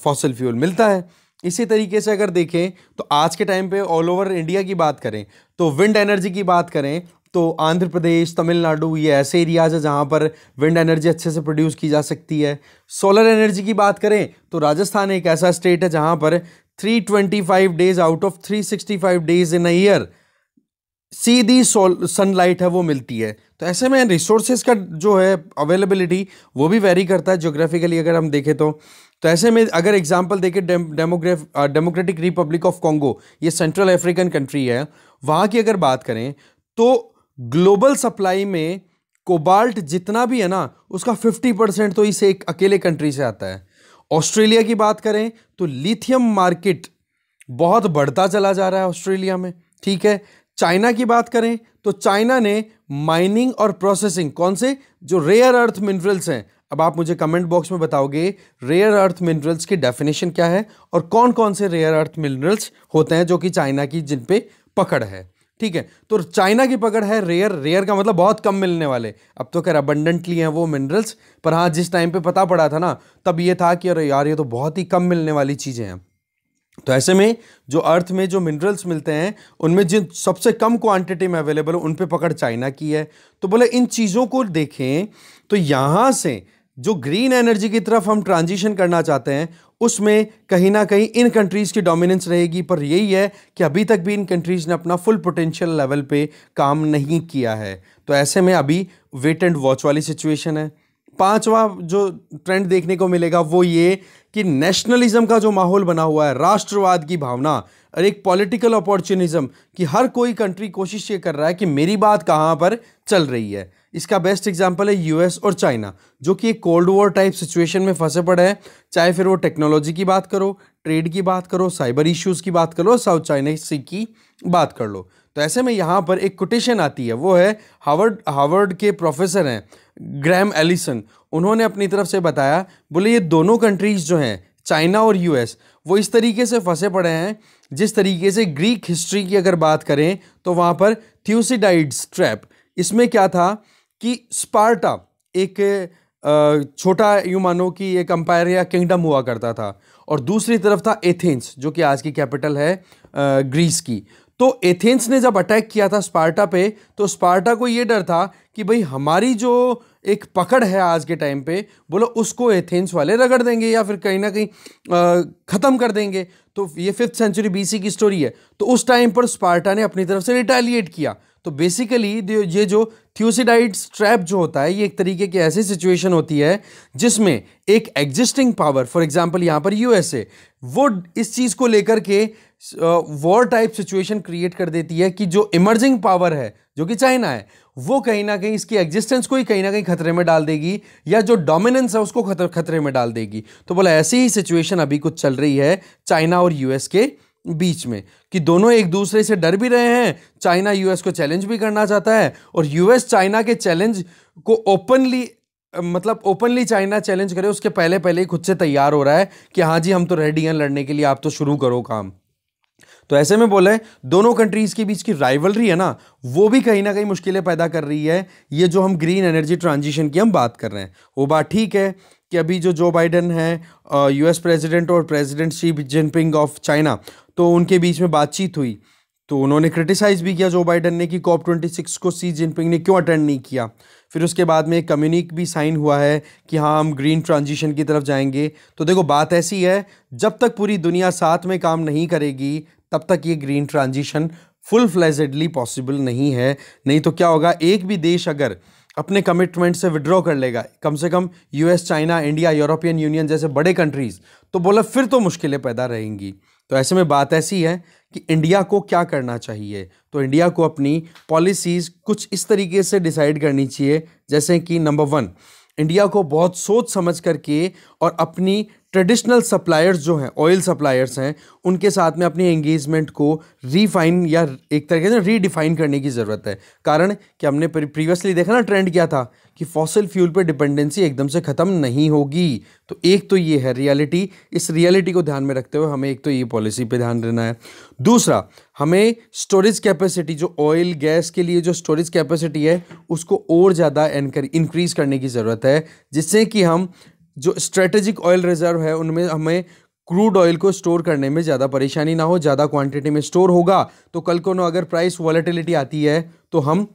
फॉसल फ्यूल मिलता है इसी तरीके से अगर देखें तो आज के टाइम पे ऑल ओवर इंडिया की बात करें तो विंड एनर्जी की बात करें तो आंध्र प्रदेश तमिलनाडु ये ऐसे एरियाज़ है जहाँ पर विंड एनर्जी अच्छे से प्रोड्यूस की जा सकती है सोलर एनर्जी की बात करें तो राजस्थान एक ऐसा स्टेट है जहाँ पर 325 days out of 365 days in a year सीधी सनलाइट है वो मिलती है तो ऐसे में रिसोर्सेज का जो है अवेलेबिलिटी वो भी वेरी करता है जोग्राफिकली अगर हम देखें तो तो ऐसे में अगर एग्जांपल देखें demograph democratic republic of Congo ये सेंट्रल अफ्रीकन कंट्री है वहाँ की अगर बात करें तो ग्लोबल सप्लाई में कोबाल्ट जितना भी है ना उसका 50 परसेंट तो इसे एक अकेले कंट्री से आता है ऑस्ट्रेलिया की बात करें तो लिथियम मार्केट बहुत बढ़ता चला जा रहा है ऑस्ट्रेलिया में ठीक है चाइना की बात करें तो चाइना ने माइनिंग और प्रोसेसिंग कौन से जो रेयर अर्थ मिनरल्स हैं अब आप मुझे कमेंट बॉक्स में बताओगे रेयर अर्थ मिनरल्स की डेफिनेशन क्या है और कौन कौन से रेयर अर्थ मिनरल्स होते हैं जो कि चाइना की जिन पे पकड़ है ठीक है तो चाइना की पकड़ है रेयर रेयर का मतलब बहुत कम मिलने वाले अब तो खैर अबंडेंटली हैं वो मिनरल्स पर हाँ जिस टाइम पे पता पड़ा था ना तब ये था कि अरे यार ये तो बहुत ही कम मिलने वाली चीज़ें हैं तो ऐसे में जो अर्थ में जो मिनरल्स मिलते हैं उनमें जिन सबसे कम क्वांटिटी में अवेलेबल उन पर पकड़ चाइना की है तो बोले इन चीज़ों को देखें तो यहाँ से जो ग्रीन एनर्जी की तरफ हम ट्रांजिशन करना चाहते हैं उसमें कहीं ना कहीं इन कंट्रीज़ की डोमिनेंस रहेगी पर यही है कि अभी तक भी इन कंट्रीज़ ने अपना फुल पोटेंशियल लेवल पे काम नहीं किया है तो ऐसे में अभी वेट एंड वॉच वाली सिचुएशन है पांचवा जो ट्रेंड देखने को मिलेगा वो ये कि नेशनलिज्म का जो माहौल बना हुआ है राष्ट्रवाद की भावना और एक पॉलिटिकल अपॉर्चुनिज्म कि हर कोई कंट्री कोशिश ये कर रहा है कि मेरी बात कहाँ पर चल रही है इसका बेस्ट एग्जाम्पल है यूएस और चाइना जो कि एक कोल्ड वॉर टाइप सिचुएशन में फंसे पड़े हैं चाहे फिर वो टेक्नोलॉजी की बात करो ट्रेड की बात करो साइबर इश्यूज़ की बात करो साउथ चाइना सी की बात कर लो तो ऐसे में यहाँ पर एक कोटेशन आती है वो है हार्वर्ड हार्वर्ड के प्रोफेसर हैं ग्रैम एलिसन उन्होंने अपनी तरफ से बताया बोले ये दोनों कंट्रीज़ जो हैं चाइना और यूएस वो इस तरीके से फंसे पड़े हैं जिस तरीके से ग्रीक हिस्ट्री की अगर बात करें तो वहाँ पर थ्यूसीडाइड ट्रैप इसमें क्या था कि स्पार्टा एक छोटा यूँ मानो कि एक अम्पायर या किंगडम हुआ करता था और दूसरी तरफ था एथेंस जो कि आज की कैपिटल है ग्रीस की तो एथेंस ने जब अटैक किया था स्पार्टा पे तो स्पार्टा को ये डर था कि भाई हमारी जो एक पकड़ है आज के टाइम पे बोलो उसको एथेंस वाले रगड़ देंगे या फिर कहीं ना कहीं ख़त्म कर देंगे तो ये फिफ्थ सेंचुरी बीसी की स्टोरी है तो उस टाइम पर स्पार्टा ने अपनी तरफ से रिटेलिएट किया तो बेसिकली ये जो थ्यूसिडाइड ट्रैप जो होता है ये एक तरीके की ऐसी सिचुएशन होती है जिसमें एक एग्जिस्टिंग पावर फॉर एग्जांपल यहाँ पर यूएसए वो इस चीज़ को लेकर के वॉर टाइप सिचुएशन क्रिएट कर देती है कि जो इमर्जिंग पावर है जो कि चाइना है वो कहीं ना कहीं इसकी एग्जिस्टेंस को ही कहीं ना कहीं खतरे में डाल देगी या जो डोमिनेंस है उसको खतरे में डाल देगी तो बोला ऐसी ही सिचुएशन अभी कुछ चल रही है चाइना और यूएस के बीच में कि दोनों एक दूसरे से डर भी रहे हैं चाइना यूएस को चैलेंज भी करना चाहता है और यूएस चाइना के चैलेंज को ओपनली मतलब ओपनली चाइना चैलेंज करे उसके पहले पहले ही खुद से तैयार हो रहा है कि हाँ जी हम तो रेडी हैं लड़ने के लिए आप तो शुरू करो काम तो ऐसे में बोले दोनों कंट्रीज़ के बीच की राइवलरी है ना वो भी कहीं ना कहीं मुश्किलें पैदा कर रही है ये जो हम ग्रीन एनर्जी ट्रांजिशन की हम बात कर रहे हैं वो बात ठीक है कि अभी जो जो बाइडन है यूएस प्रेसिडेंट और president Xi Jinping of China तो उनके बीच में बातचीत हुई तो उन्होंने क्रिटिसाइज़ भी किया जो बाइडन ने कि कॉप ट्वेंटी सिक्स को सी जिनपिंग ने क्यों अटेंड नहीं किया फिर उसके बाद में एक कम्युनिक भी साइन हुआ है कि हाँ हम ग्रीन ट्रांजिशन की तरफ जाएंगे तो देखो बात ऐसी है जब तक पूरी दुनिया साथ में काम नहीं करेगी तब तक ये green transition full fledgedly possible नहीं है नहीं तो क्या होगा एक भी देश अगर अपने कमिटमेंट से विड्रॉ कर लेगा कम से कम US China India European Union जैसे बड़े कंट्रीज़ तो बोला फिर तो मुश्किलें पैदा रहेंगी तो ऐसे में बात ऐसी है कि इंडिया को क्या करना चाहिए तो इंडिया को अपनी पॉलिसीज़ कुछ इस तरीके से डिसाइड करनी चाहिए जैसे कि नंबर वन इंडिया को बहुत सोच समझ करके और अपनी ट्रेडिशनल सप्लायर्स जो हैं ऑयल सप्लायर्स हैं उनके साथ में अपनी एंगेजमेंट को रीफाइन या एक तरह से रीडिफाइन करने की ज़रूरत है कारण कि हमने प्रीवियसली देखा ना ट्रेंड क्या था कि फॉसिल फ्यूल पर डिपेंडेंसी एकदम से ख़त्म नहीं होगी तो एक तो ये है रियलिटी इस रियलिटी को ध्यान में रखते हुए हमें एक तो ये पॉलिसी पर ध्यान देना है दूसरा हमें स्टोरेज कैपेसिटी जो ऑयल गैस के लिए जो स्टोरेज कैपेसिटी है उसको और ज़्यादा इनक्रीज़ करने की ज़रूरत है जिससे कि हम जो स्ट्रेटेजिक ऑयल रिजर्व है उनमें हमें क्रूड ऑयल को स्टोर करने में ज़्यादा परेशानी ना हो ज़्यादा क्वांटिटी में स्टोर होगा तो कल को ना अगर प्राइस वॉलेटिलिटी आती है तो हम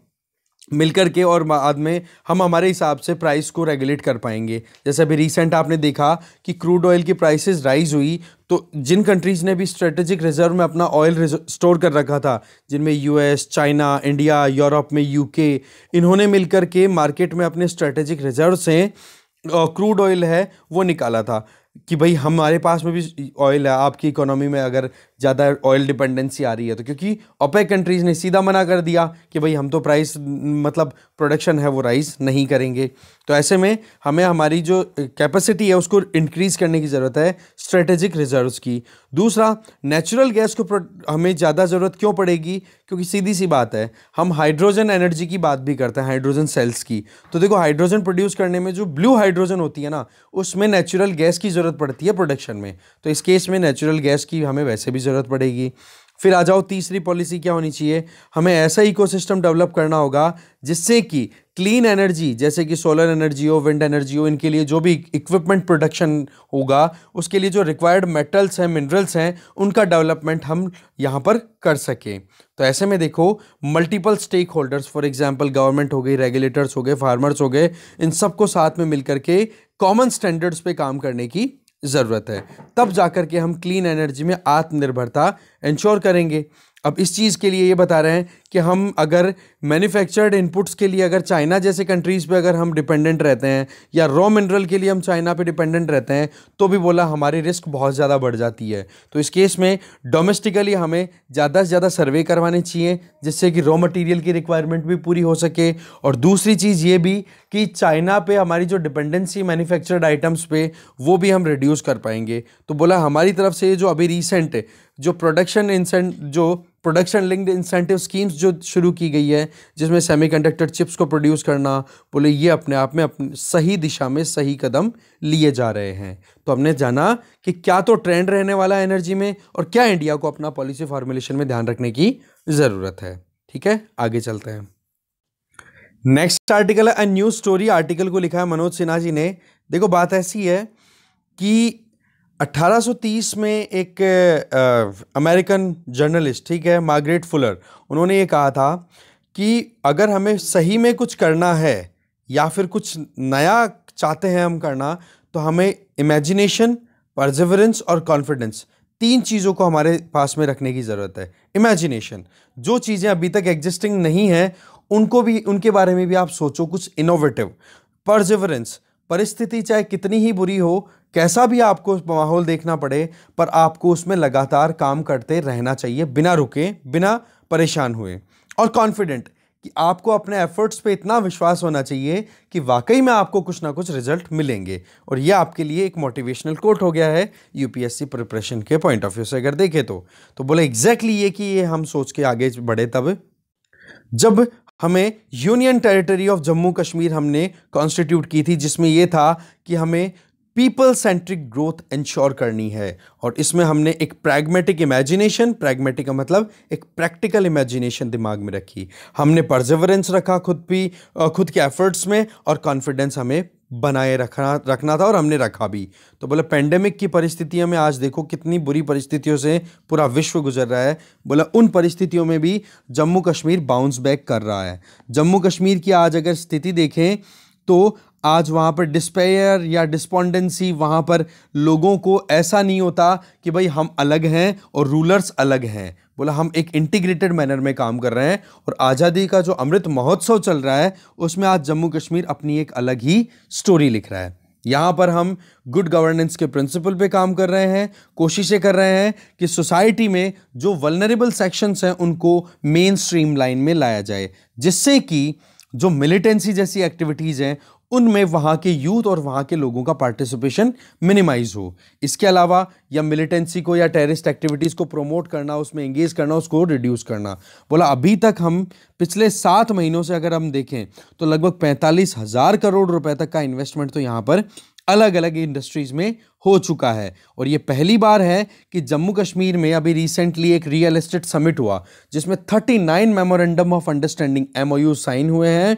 मिलकर के और बाद में हम हमारे हिसाब से प्राइस को रेगुलेट कर पाएंगे जैसे अभी रिसेंट आपने देखा कि क्रूड ऑयल की प्राइसेस राइज हुई तो जिन कंट्रीज़ ने भी स्ट्रेटेजिक रिजर्व में अपना ऑयल स्टोर कर रखा था जिनमें यूएस चाइना इंडिया यूरोप में यूके इन्होंने मिलकर के मार्केट में अपने स्ट्रेटेजिक रिजर्व से क्रूड ऑयल है वो निकाला था कि भाई हमारे पास में भी ऑयल है आपकी इकोनॉमी में अगर ज़्यादा ऑयल डिपेंडेंसी आ रही है तो क्योंकि ओपेक कंट्रीज़ ने सीधा मना कर दिया कि भाई हम तो प्राइस मतलब प्रोडक्शन है वो राइज नहीं करेंगे तो ऐसे में हमें हमारी जो कैपेसिटी है उसको इंक्रीज़ करने की ज़रूरत है स्ट्रेटेजिक रिजर्व्स की दूसरा नेचुरल गैस को हमें ज़्यादा ज़रूरत क्यों पड़ेगी क्योंकि सीधी सी बात है हम हाइड्रोजन एनर्जी की बात भी करते हैं हाइड्रोजन सेल्स की तो देखो हाइड्रोजन प्रोड्यूस करने में जो ब्लू हाइड्रोजन होती है ना उसमें नेचुरल गैस की ज़रूरत पड़ती है प्रोडक्शन में तो इस केस में नेचुरल गैस की हमें वैसे भी ज़रूरत पड़ेगी फिर आ जाओ तीसरी पॉलिसी क्या होनी चाहिए हमें ऐसा इकोसिस्टम डेवलप करना होगा जिससे कि क्लीन एनर्जी जैसे कि सोलर एनर्जी हो विंड एनर्जी हो इनके लिए जो भी इक्विपमेंट प्रोडक्शन होगा उसके लिए जो रिक्वायर्ड मेटल्स हैं मिनरल्स हैं उनका डेवलपमेंट हम यहाँ पर कर सकें तो ऐसे में देखो multiple stakeholders for example government हो गई रेगुलेटर्स हो गए फार्मर्स हो गए इन सबको साथ में मिल के कॉमन स्टैंडर्ड्स पर काम करने की ज़रूरत है तब जाकर के हम क्लीन एनर्जी में आत्मनिर्भरता इंश्योर करेंगे अब इस चीज़ के लिए ये बता रहे हैं कि हम अगर मैन्युफैक्चर्ड इनपुट्स के लिए अगर चाइना जैसे कंट्रीज़ पे अगर हम डिपेंडेंट रहते हैं या रॉ मिनरल के लिए हम चाइना पे डिपेंडेंट रहते हैं तो भी बोला हमारी रिस्क बहुत ज़्यादा बढ़ जाती है तो इस केस में डोमेस्टिकली हमें ज़्यादा से ज़्यादा सर्वे करवाने चाहिए जिससे कि रॉ मटेरियल की रिक्वायरमेंट भी पूरी हो सके और दूसरी चीज़ ये भी कि चाइना पर हमारी जो डिपेंडेंसी मैन्युफैक्चर्ड आइटम्स पर वो भी हम रिड्यूस कर पाएंगे तो बोला हमारी तरफ से जो अभी रिसेंट जो प्रोडक्शन इंसेंट जो प्रोडक्शन लिंक्ड इंसेंटिव स्कीम्स जो शुरू की गई है जिसमें सेमीकंडक्टर चिप्स को प्रोड्यूस करना बोले ये अपने आप में अपने सही दिशा में सही कदम लिए जा रहे हैं तो हमने जाना कि क्या तो ट्रेंड रहने वाला है एनर्जी में और क्या इंडिया को अपना पॉलिसी फॉर्मुलेशन में ध्यान रखने की ज़रूरत है ठीक है आगे चलते हैं नेक्स्ट आर्टिकल है न्यूज़ स्टोरी आर्टिकल को लिखा है मनोज सिन्हा जी ने देखो बात ऐसी है कि 1830 में एक अमेरिकन जर्नलिस्ट ठीक है मार्गरेट फुलर उन्होंने ये कहा था कि अगर हमें सही में कुछ करना है या फिर कुछ नया चाहते हैं हम करना तो हमें इमेजिनेशन परजिवरेंस और कॉन्फिडेंस तीन चीज़ों को हमारे पास में रखने की ज़रूरत है इमेजिनेशन जो चीज़ें अभी तक एग्जिस्टिंग नहीं हैं उनको भी उनके बारे में भी आप सोचो कुछ इनोवेटिव परजिवरेंस परिस्थिति चाहे कितनी ही बुरी हो कैसा भी आपको माहौल देखना पड़े पर आपको उसमें लगातार काम करते रहना चाहिए बिना रुके बिना परेशान हुए और कॉन्फिडेंट कि आपको अपने एफर्ट्स पे इतना विश्वास होना चाहिए कि वाकई में आपको कुछ ना कुछ रिजल्ट मिलेंगे और यह आपके लिए एक मोटिवेशनल कोट हो गया है यूपीएससी प्रिपरेशन के पॉइंट ऑफ व्यू से अगर देखें तो तो बोले एग्जैक्टली ये कि ये हम सोच के आगे बढ़े तब जब हमें union territory of Jammu Kashmir हमने कॉन्स्टिट्यूट की थी जिसमें यह था कि हमें पीपल सेंट्रिक ग्रोथ इंश्योर करनी है और इसमें हमने एक प्रैग्मेटिक इमेजिनेशन प्रैग्मेटिक का मतलब एक प्रैक्टिकल इमेजिनेशन दिमाग में रखी हमने परजवरेंस रखा खुद भी खुद के एफर्ट्स में और कॉन्फिडेंस हमें बनाए रखना रखना था और हमने रखा भी तो बोला पेंडेमिक की परिस्थितियों में आज देखो कितनी बुरी परिस्थितियों से पूरा विश्व गुजर रहा है बोला उन परिस्थितियों में भी जम्मू कश्मीर बाउंस बैक कर रहा है जम्मू कश्मीर की आज अगर स्थिति देखें तो आज वहाँ पर डिस्पेयर या डिस्पोंडेंसी वहाँ पर लोगों को ऐसा नहीं होता कि भाई हम अलग हैं और रूलर्स अलग हैं बोला हम एक इंटीग्रेटेड मैनर में काम कर रहे हैं और आज़ादी का जो अमृत महोत्सव चल रहा है उसमें आज जम्मू कश्मीर अपनी एक अलग ही स्टोरी लिख रहा है यहाँ पर हम गुड गवर्नेंस के प्रिंसिपल पे काम कर रहे हैं कोशिशें कर रहे हैं कि सोसाइटी में जो वलनरेबल सेक्शंस हैं उनको मेन स्ट्रीम लाइन में लाया जाए जिससे कि जो मिलिटेंसी जैसी एक्टिविटीज़ हैं उनमें वहाँ के यूथ और वहाँ के लोगों का पार्टिसिपेशन मिनिमाइज हो इसके अलावा या मिलिटेंसी को या टेररिस्ट एक्टिविटीज़ को प्रमोट करना उसमें एंगेज करना उसको रिड्यूस करना बोला अभी तक हम पिछले सात महीनों से अगर हम देखें तो लगभग पैंतालीस हज़ार करोड़ रुपए तक का इन्वेस्टमेंट तो यहाँ पर अलग अलग इंडस्ट्रीज़ में हो चुका है और ये पहली बार है कि जम्मू कश्मीर में अभी रिसेंटली एक रियल एस्टेट समिट हुआ जिसमें thirty nine memorandum of understanding M sign हुए हैं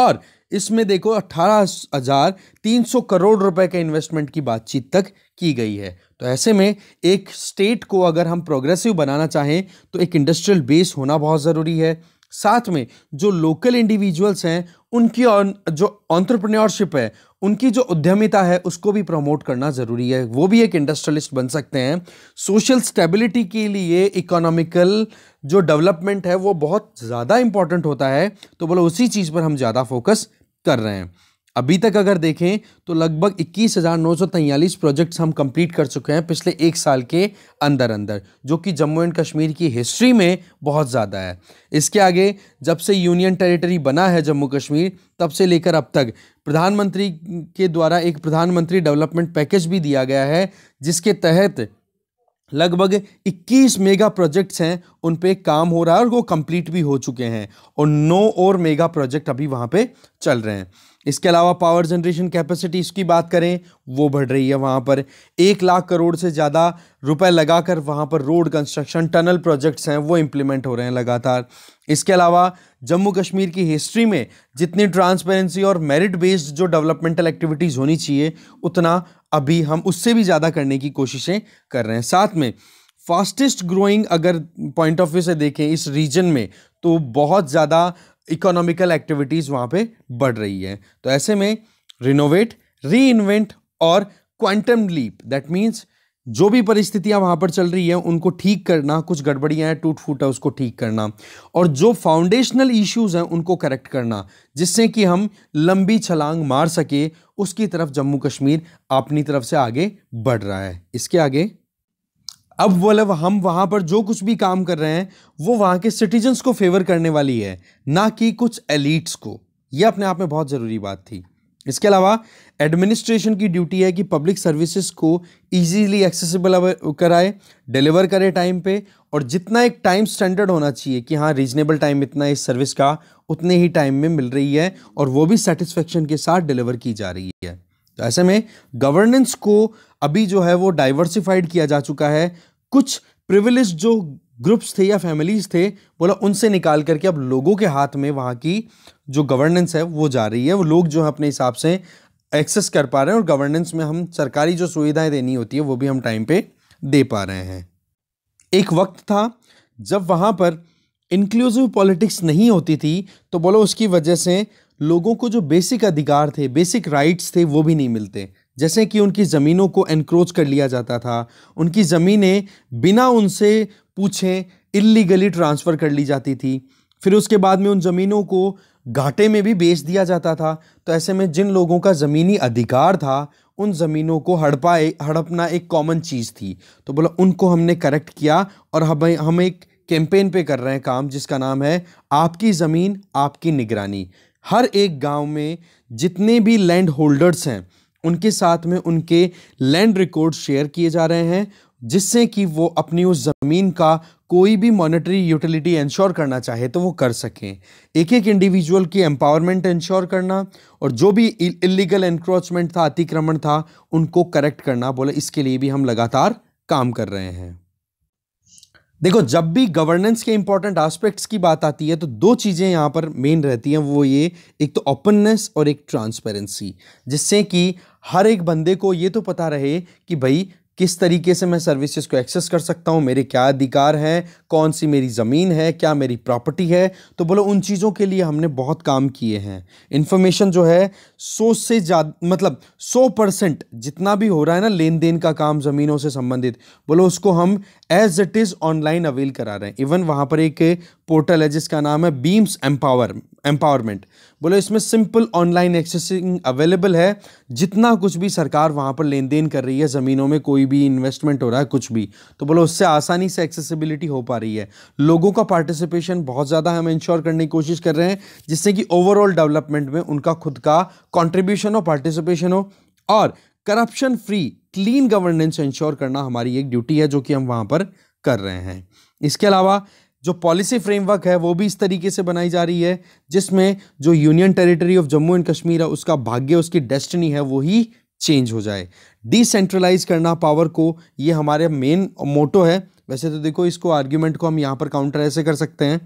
और इसमें देखो अट्ठारह हजार तीन सौ करोड़ रुपए के इन्वेस्टमेंट की बातचीत तक की गई है तो ऐसे में एक स्टेट को अगर हम प्रोग्रेसिव बनाना चाहें तो एक इंडस्ट्रियल बेस होना बहुत ज़रूरी है साथ में जो लोकल इंडिविजुअल्स हैं उनकी और जो ऑन्ट्रप्रन्यरशिप है उनकी जो उद्यमिता है उसको भी प्रमोट करना ज़रूरी है वो भी एक इंडस्ट्रियलिस्ट बन सकते हैं सोशल स्टेबिलिटी के लिए इकोनॉमिकल जो डेवलपमेंट है वो बहुत ज़्यादा इम्पॉर्टेंट होता है तो बोलो उसी चीज़ पर हम ज़्यादा फोकस कर रहे हैं अभी तक अगर देखें तो लगभग इक्कीस हज़ार नौ सौ तैंतालीस प्रोजेक्ट्स हम कंप्लीट कर चुके हैं पिछले एक साल के अंदर अंदर जो कि जम्मू एंड कश्मीर की हिस्ट्री में बहुत ज़्यादा है इसके आगे जब से यूनियन टेरिटरी बना है जम्मू कश्मीर तब से लेकर अब तक प्रधानमंत्री के द्वारा एक प्रधानमंत्री डेवलपमेंट पैकेज भी दिया गया है जिसके तहत लगभग 21 मेगा प्रोजेक्ट्स हैं उन पे काम हो रहा है और वो कंप्लीट भी हो चुके हैं और नौ और मेगा प्रोजेक्ट अभी वहाँ पे चल रहे हैं इसके अलावा पावर जनरेशन कैपेसिटी इसकी बात करें वो बढ़ रही है वहाँ पर एक लाख करोड़ से ज़्यादा रुपए लगाकर वहाँ पर रोड कंस्ट्रक्शन टनल प्रोजेक्ट्स हैं वो इम्प्लीमेंट हो रहे हैं लगातार इसके अलावा जम्मू कश्मीर की हिस्ट्री में जितनी ट्रांसपेरेंसी और मेरिट बेस्ड जो डेवलपमेंटल एक्टिविटीज़ होनी चाहिए उतना अभी हम उससे भी ज़्यादा करने की कोशिशें कर रहे हैं साथ में फास्टेस्ट ग्रोइंग अगर पॉइंट ऑफ व्यू से देखें इस रीजन में तो बहुत ज़्यादा इकोनॉमिकल एक्टिविटीज़ वहाँ पे बढ़ रही है तो ऐसे में रिनोवेट री इन्वेंट और क्वांटम लीप दैट मीन्स जो भी परिस्थितियां वहां पर चल रही है उनको ठीक करना कुछ गड़बड़ियां हैं टूट फूट है उसको ठीक करना और जो फाउंडेशनल इश्यूज हैं उनको करेक्ट करना जिससे कि हम लंबी छलांग मार सके उसकी तरफ जम्मू कश्मीर अपनी तरफ से आगे बढ़ रहा है इसके आगे अब मतलब हम वहाँ पर जो कुछ भी काम कर रहे हैं वो वहाँ के सिटीजन्स को फेवर करने वाली है ना कि कुछ एलिट्स को यह अपने आप में बहुत ज़रूरी बात थी इसके अलावा एडमिनिस्ट्रेशन की ड्यूटी है कि पब्लिक सर्विसेज को इजीली एक्सेसिबल कराए डिलीवर करे टाइम पे और जितना एक टाइम स्टैंडर्ड होना चाहिए कि हाँ रीजनेबल टाइम इतना इस सर्विस का उतने ही टाइम में मिल रही है और वो भी सेटिस्फेक्शन के साथ डिलीवर की जा रही है तो ऐसे में गवर्नेंस को अभी जो है वो डाइवर्सिफाइड किया जा चुका है कुछ प्रिविलेज जो ग्रुप्स थे या फैमिलीज थे बोला उनसे निकाल करके अब लोगों के हाथ में वहाँ की जो गवर्नेंस है वो जा रही है वो लोग जो है अपने हिसाब से एक्सेस कर पा रहे हैं और गवर्नेंस में हम सरकारी जो सुविधाएं देनी होती है वो भी हम टाइम पे दे पा रहे हैं एक वक्त था जब वहाँ पर इंक्लूसिव पॉलिटिक्स नहीं होती थी तो बोलो उसकी वजह से लोगों को जो बेसिक अधिकार थे बेसिक राइट्स थे वो भी नहीं मिलते जैसे कि उनकी ज़मीनों को एनक्रोच कर लिया जाता था उनकी ज़मीनें बिना उनसे पूछे इलीगली ट्रांसफ़र कर ली जाती थी फिर उसके बाद में उन ज़मीनों को घाटे में भी बेच दिया जाता था तो ऐसे में जिन लोगों का ज़मीनी अधिकार था उन ज़मीनों को हड़पाए हड़पना एक कॉमन चीज़ थी तो बोला उनको हमने करेक्ट किया और हमें हम एक कैंपेन पे कर रहे हैं काम जिसका नाम है आपकी ज़मीन आपकी निगरानी हर एक गांव में जितने भी लैंड होल्डर्स हैं उनके साथ में उनके लैंड रिकॉर्ड शेयर किए जा रहे हैं जिससे कि वो अपनी उस ज़मीन का कोई भी मॉनेटरी यूटिलिटी इंश्योर करना चाहे तो वो कर सकें एक एक इंडिविजुअल की एम्पावरमेंट इंश्योर करना और जो भी इलीगल एनक्रोचमेंट था अतिक्रमण था उनको करेक्ट करना बोले इसके लिए भी हम लगातार काम कर रहे हैं देखो जब भी गवर्नेंस के इंपॉर्टेंट आस्पेक्ट्स की बात आती है तो दो चीज़ें यहाँ पर मेन रहती हैं वो ये एक तो ओपननेस और एक ट्रांसपेरेंसी जिससे कि हर एक बंदे को ये तो पता रहे कि भाई किस तरीके से मैं सर्विसेज को एक्सेस कर सकता हूँ मेरे क्या अधिकार हैं कौन सी मेरी ज़मीन है क्या मेरी प्रॉपर्टी है तो बोलो उन चीज़ों के लिए हमने बहुत काम किए हैं इन्फॉर्मेशन जो है सौ से ज़्यादा मतलब सौ परसेंट जितना भी हो रहा है ना लेन देन का काम ज़मीनों से संबंधित बोलो उसको हम as it is online avail करा रहे हैं इवन वहाँ पर एक पोर्टल है जिसका नाम है बीम्स एम्पावर एम्पावरमेंट बोले इसमें सिंपल ऑनलाइन एक्सेसिंग अवेलेबल है जितना कुछ भी सरकार वहाँ पर लेन देन कर रही है ज़मीनों में कोई भी इन्वेस्टमेंट हो रहा है कुछ भी तो बोलो उससे आसानी से एक्सेसिबिलिटी हो पा रही है लोगों का पार्टिसिपेशन बहुत ज़्यादा हम इंश्योर करने की कोशिश कर रहे हैं जिससे कि ओवरऑल डेवलपमेंट में उनका खुद का कॉन्ट्रीब्यूशन हो पार्टिसिपेशन हो और corruption free clean governance ensure करना हमारी एक ड्यूटी है जो कि हम वहाँ पर कर रहे हैं इसके अलावा जो पॉलिसी फ्रेमवर्क है वो भी इस तरीके से बनाई जा रही है जिसमें जो union territory of Jammu and Kashmir है उसका भाग्य उसकी डेस्टिनी है वो ही चेंज हो जाए डिसेंट्रलाइज करना पावर को ये हमारे मेन मोटो है वैसे तो देखो इसको आर्ग्यूमेंट को हम यहाँ पर काउंटर ऐसे कर सकते हैं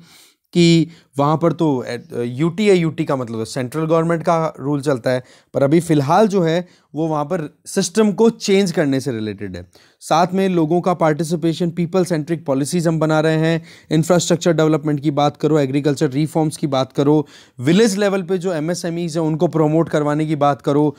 कि वहाँ पर तो यूटी है यूटी का मतलब सेंट्रल गवर्नमेंट का रूल चलता है पर अभी फ़िलहाल जो है वो वहाँ पर सिस्टम को चेंज करने से रिलेटेड है साथ में लोगों का पार्टिसिपेशन पीपल सेंट्रिक पॉलिसीज़ हम बना रहे हैं इंफ्रास्ट्रक्चर डेवलपमेंट की बात करो एग्रीकल्चर रिफॉर्म्स की बात करो विलेज लेवल पे जो एम हैं उनको प्रमोट करवाने की बात करो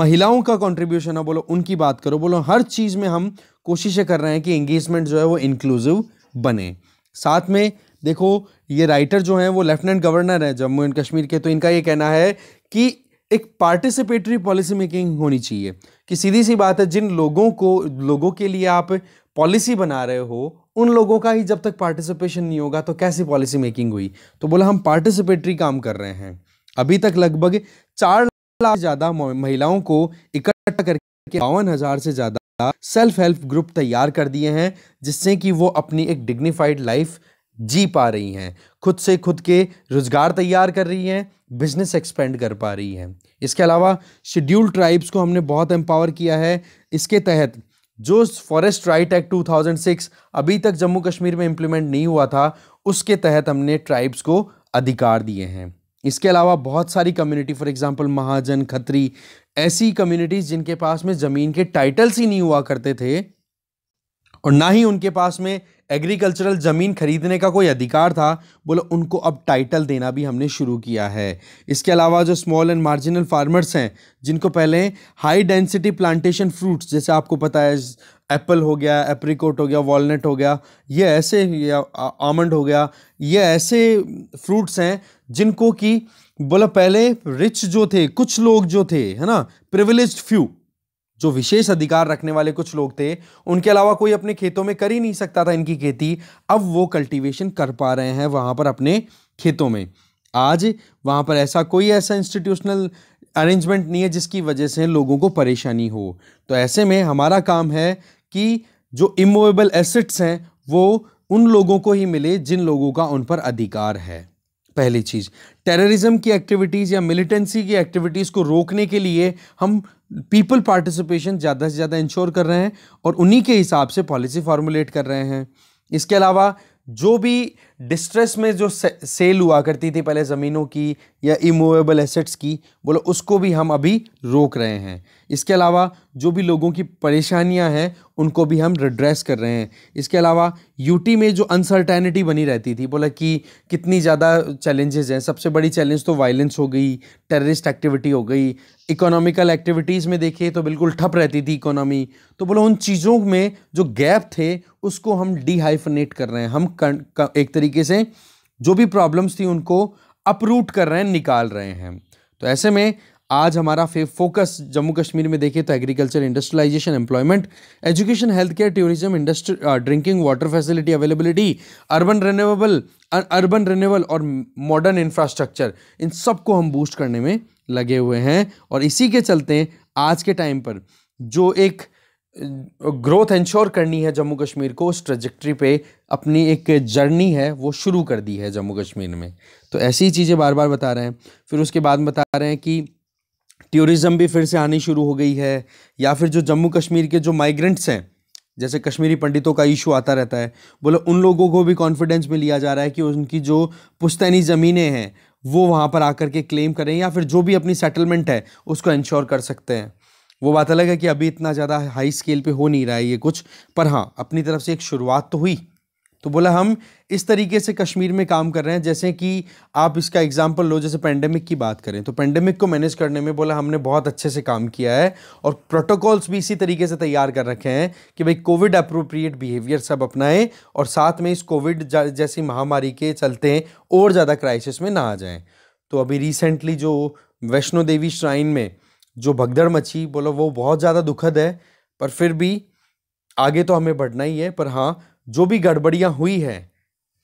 महिलाओं का कॉन्ट्रीब्यूशन है बोलो उनकी बात करो बोलो हर चीज़ में हम कोशिशें कर रहे हैं कि एंगेजमेंट जो है वो इंक्लूसिव बने साथ में देखो ये राइटर जो हैं वो लेफ्टिनेंट गवर्नर हैं जम्मू एंड कश्मीर के तो इनका ये कहना है कि एक पार्टिसिपेटरी पॉलिसी मेकिंग होनी चाहिए कि सीधी सी बात है जिन लोगों को लोगों के लिए आप पॉलिसी बना रहे हो उन लोगों का ही जब तक पार्टिसिपेशन नहीं होगा तो कैसी पॉलिसी मेकिंग हुई तो बोला हम पार्टिसिपेटरी काम कर रहे हैं अभी तक लगभग चार लाख ज़्यादा महिलाओं को इकट्ठा करके बावन हज़ार से ज़्यादा सेल्फ हेल्प ग्रुप तैयार कर दिए हैं जिससे कि वो अपनी एक डिग्निफाइड लाइफ जी पा रही हैं खुद से खुद के रोज़गार तैयार कर रही हैं बिज़नेस एक्सपेंड कर पा रही हैं इसके अलावा शेड्यूल ट्राइब्स को हमने बहुत एम्पावर किया है इसके तहत जो फॉरेस्ट राइट एक्ट 2006 अभी तक जम्मू कश्मीर में इम्प्लीमेंट नहीं हुआ था उसके तहत हमने ट्राइब्स को अधिकार दिए हैं इसके अलावा बहुत सारी community for example Mahajan Khatri ऐसी कम्युनिटीज़ जिनके पास में ज़मीन के टाइटल्स ही नहीं हुआ करते थे और ना ही उनके पास में एग्रीकल्चरल ज़मीन खरीदने का कोई अधिकार था बोला उनको अब टाइटल देना भी हमने शुरू किया है इसके अलावा जो स्मॉल एंड मार्जिनल फार्मर्स हैं जिनको पहले हाई डेंसिटी प्लांटेशन फ्रूट्स जैसे आपको पता है एप्पल हो गया एप्रिकोट हो गया वॉलनट हो गया ये ऐसे आमंड हो गया ये ऐसे फ्रूट्स हैं जिनको कि बोला पहले रिच जो थे कुछ लोग जो थे है ना प्रिविलेज फ्यू जो विशेष अधिकार रखने वाले कुछ लोग थे उनके अलावा कोई अपने खेतों में कर ही नहीं सकता था इनकी खेती अब वो कल्टीवेशन कर पा रहे हैं वहाँ पर अपने खेतों में आज वहाँ पर ऐसा कोई ऐसा इंस्टीट्यूशनल अरेंजमेंट नहीं है जिसकी वजह से लोगों को परेशानी हो तो ऐसे में हमारा काम है कि जो इमोवेबल एसेट्स हैं वो उन लोगों को ही मिले जिन लोगों का उन पर अधिकार है पहली चीज़ टेररिज्म की एक्टिविटीज़ या मिलिटेंसी की एक्टिविटीज़ को रोकने के लिए हम पीपल पार्टिसिपेशन ज़्यादा से ज़्यादा इंश्योर कर रहे हैं और उन्हीं के हिसाब से पॉलिसी फार्मूलेट कर रहे हैं इसके अलावा जो भी डिस्ट्रेस में जो सेल हुआ करती थी पहले ज़मीनों की या इमूवेबल एसेट्स की बोलो उसको भी हम अभी रोक रहे हैं इसके अलावा जो भी लोगों की परेशानियां हैं उनको भी हम रिड्रेस कर रहे हैं इसके अलावा यूटी में जो अनसर्टेनिटी बनी रहती थी बोला कि कितनी ज़्यादा चैलेंजेस हैं सबसे बड़ी चैलेंज तो वायलेंस हो गई टेररिस्ट एक्टिविटी हो गई इकोनॉमिकल एक्टिविटीज़ में देखिए तो बिल्कुल ठप रहती थी इकोनॉमी तो बोलो उन चीज़ों में जो गैप थे उसको हम डिहाइफनेट कर रहे हैं हम कर, कर, एक तरीके तरीके से जो भी प्रॉब्लम्स थी उनको अपरूट कर रहे हैं निकाल रहे हैं तो ऐसे में आज हमारा फोकस जम्मू कश्मीर में देखें तो agriculture industrialisation employment education health care tourism industry drinking water facility availability urban renewable urban renewable और मॉडर्न इंफ्रास्ट्रक्चर इन सबको हम बूस्ट करने में लगे हुए हैं और इसी के चलते आज के टाइम पर जो एक ग्रोथ इंश्योर करनी है जम्मू कश्मीर को उस ट्रेजेक्ट्री पे अपनी एक जर्नी है वो शुरू कर दी है जम्मू कश्मीर में तो ऐसी ही चीज़ें बार बार बता रहे हैं फिर उसके बाद बता रहे हैं कि टूरिज़्म भी फिर से आनी शुरू हो गई है या फिर जो जम्मू कश्मीर के जो माइग्रेंट्स हैं जैसे कश्मीरी पंडितों का इशू आता रहता है बोले उन लोगों को भी कॉन्फिडेंस में लिया जा रहा है कि उनकी जो पुश्तैनी ज़मीनें हैं वो वहाँ पर आकर के क्लेम करें या फिर जो भी अपनी सेटलमेंट है उसको इंश्योर कर सकते हैं वो बात अलग है कि अभी इतना ज़्यादा हाई स्केल पे हो नहीं रहा है ये कुछ पर हाँ अपनी तरफ से एक शुरुआत तो हुई तो बोला हम इस तरीके से कश्मीर में काम कर रहे हैं जैसे कि आप इसका एग्जाम्पल लो जैसे पेंडेमिक की बात करें तो पेंडेमिक को मैनेज करने में बोला हमने बहुत अच्छे से काम किया है और प्रोटोकॉल्स भी इसी तरीके से तैयार कर रखे हैं कि भाई कोविड अप्रोप्रिएट बिहेवियर सब अपनाएं और साथ में इस कोविड जैसी महामारी के चलते और ज़्यादा क्राइसिस में ना आ जाएँ तो अभी रिसेंटली जो वैष्णो देवी श्राइन में जो भगदड़ मची बोलो वो बहुत ज़्यादा दुखद है पर फिर भी आगे तो हमें बढ़ना ही है पर हाँ जो भी गड़बड़ियाँ हुई है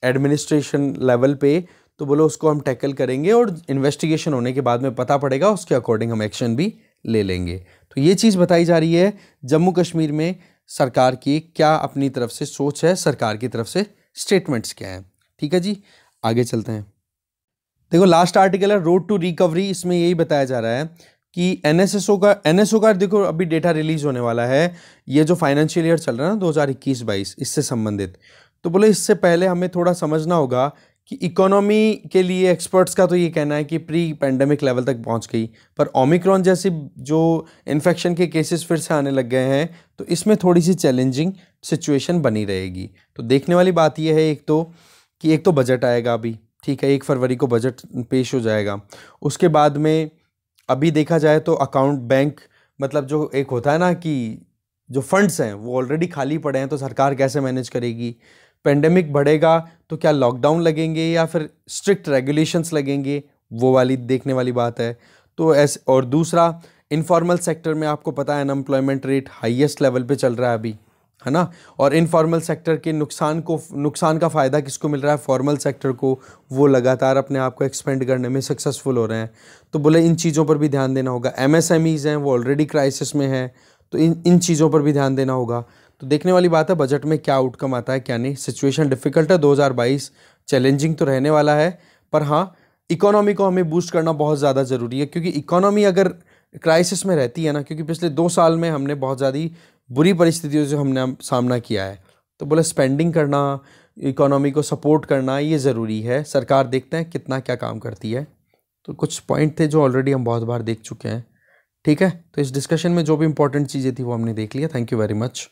एडमिनिस्ट्रेशन लेवल पे तो बोलो उसको हम टैकल करेंगे और इन्वेस्टिगेशन होने के बाद में पता पड़ेगा उसके अकॉर्डिंग हम एक्शन भी ले लेंगे तो ये चीज़ बताई जा रही है जम्मू कश्मीर में सरकार की क्या अपनी तरफ से सोच है सरकार की तरफ से स्टेटमेंट्स क्या हैं ठीक है जी आगे चलते हैं देखो लास्ट आर्टिकल है रोड टू रिकवरी इसमें यही बताया जा रहा है कि एन का एन का देखो अभी डेटा रिलीज होने वाला है ये जो फाइनेंशियल ईयर चल रहा है ना दो हज़ार इक्कीस बाईस इससे संबंधित तो बोले इससे पहले हमें थोड़ा समझना होगा कि इकोनॉमी के लिए एक्सपर्ट्स का तो ये कहना है कि प्री पेंडेमिक लेवल तक पहुंच गई पर ओमिक्रॉन जैसी जो इन्फेक्शन के केसेस फिर से आने लग गए हैं तो इसमें थोड़ी सी चैलेंजिंग सिचुएशन बनी रहेगी तो देखने वाली बात यह है एक तो कि एक तो बजट आएगा अभी ठीक है एक फरवरी को बजट पेश हो जाएगा उसके बाद में अभी देखा जाए तो अकाउंट बैंक मतलब जो एक होता है ना कि जो फंड्स हैं वो ऑलरेडी खाली पड़े हैं तो सरकार कैसे मैनेज करेगी पेंडेमिक बढ़ेगा तो क्या लॉकडाउन लगेंगे या फिर स्ट्रिक्ट रेगुलेशंस लगेंगे वो वाली देखने वाली बात है तो ऐसे और दूसरा इनफॉर्मल सेक्टर में आपको पता है अनएम्प्लॉयमेंट रेट हाईएस्ट लेवल पे चल रहा है अभी है ना और इनफॉर्मल सेक्टर के नुकसान को नुकसान का फ़ायदा किसको मिल रहा है फॉर्मल सेक्टर को वो लगातार अपने आप को एक्सपेंड करने में सक्सेसफुल हो रहे हैं तो बोले इन चीज़ों पर भी ध्यान देना होगा एम हैं वो ऑलरेडी क्राइसिस में हैं तो इन इन चीज़ों पर भी ध्यान देना होगा तो देखने वाली बात है बजट में क्या आउटकम आता है क्या नहीं सिचुएशन डिफ़िकल्ट है दो चैलेंजिंग तो रहने वाला है पर हाँ इकोनॉमी को हमें बूस्ट करना बहुत ज़्यादा ज़रूरी है क्योंकि इकोनॉमी अगर क्राइसिस में रहती है ना क्योंकि पिछले दो साल में हमने बहुत ज़्यादा बुरी परिस्थितियों से हमने सामना किया है तो बोले स्पेंडिंग करना इकोनॉमी को सपोर्ट करना ये ज़रूरी है सरकार देखते हैं कितना क्या काम करती है तो कुछ पॉइंट थे जो ऑलरेडी हम बहुत बार देख चुके हैं ठीक है तो इस डिस्कशन में जो भी इंपॉर्टेंट चीज़ें थी वो हमने देख लिया थैंक यू वेरी मच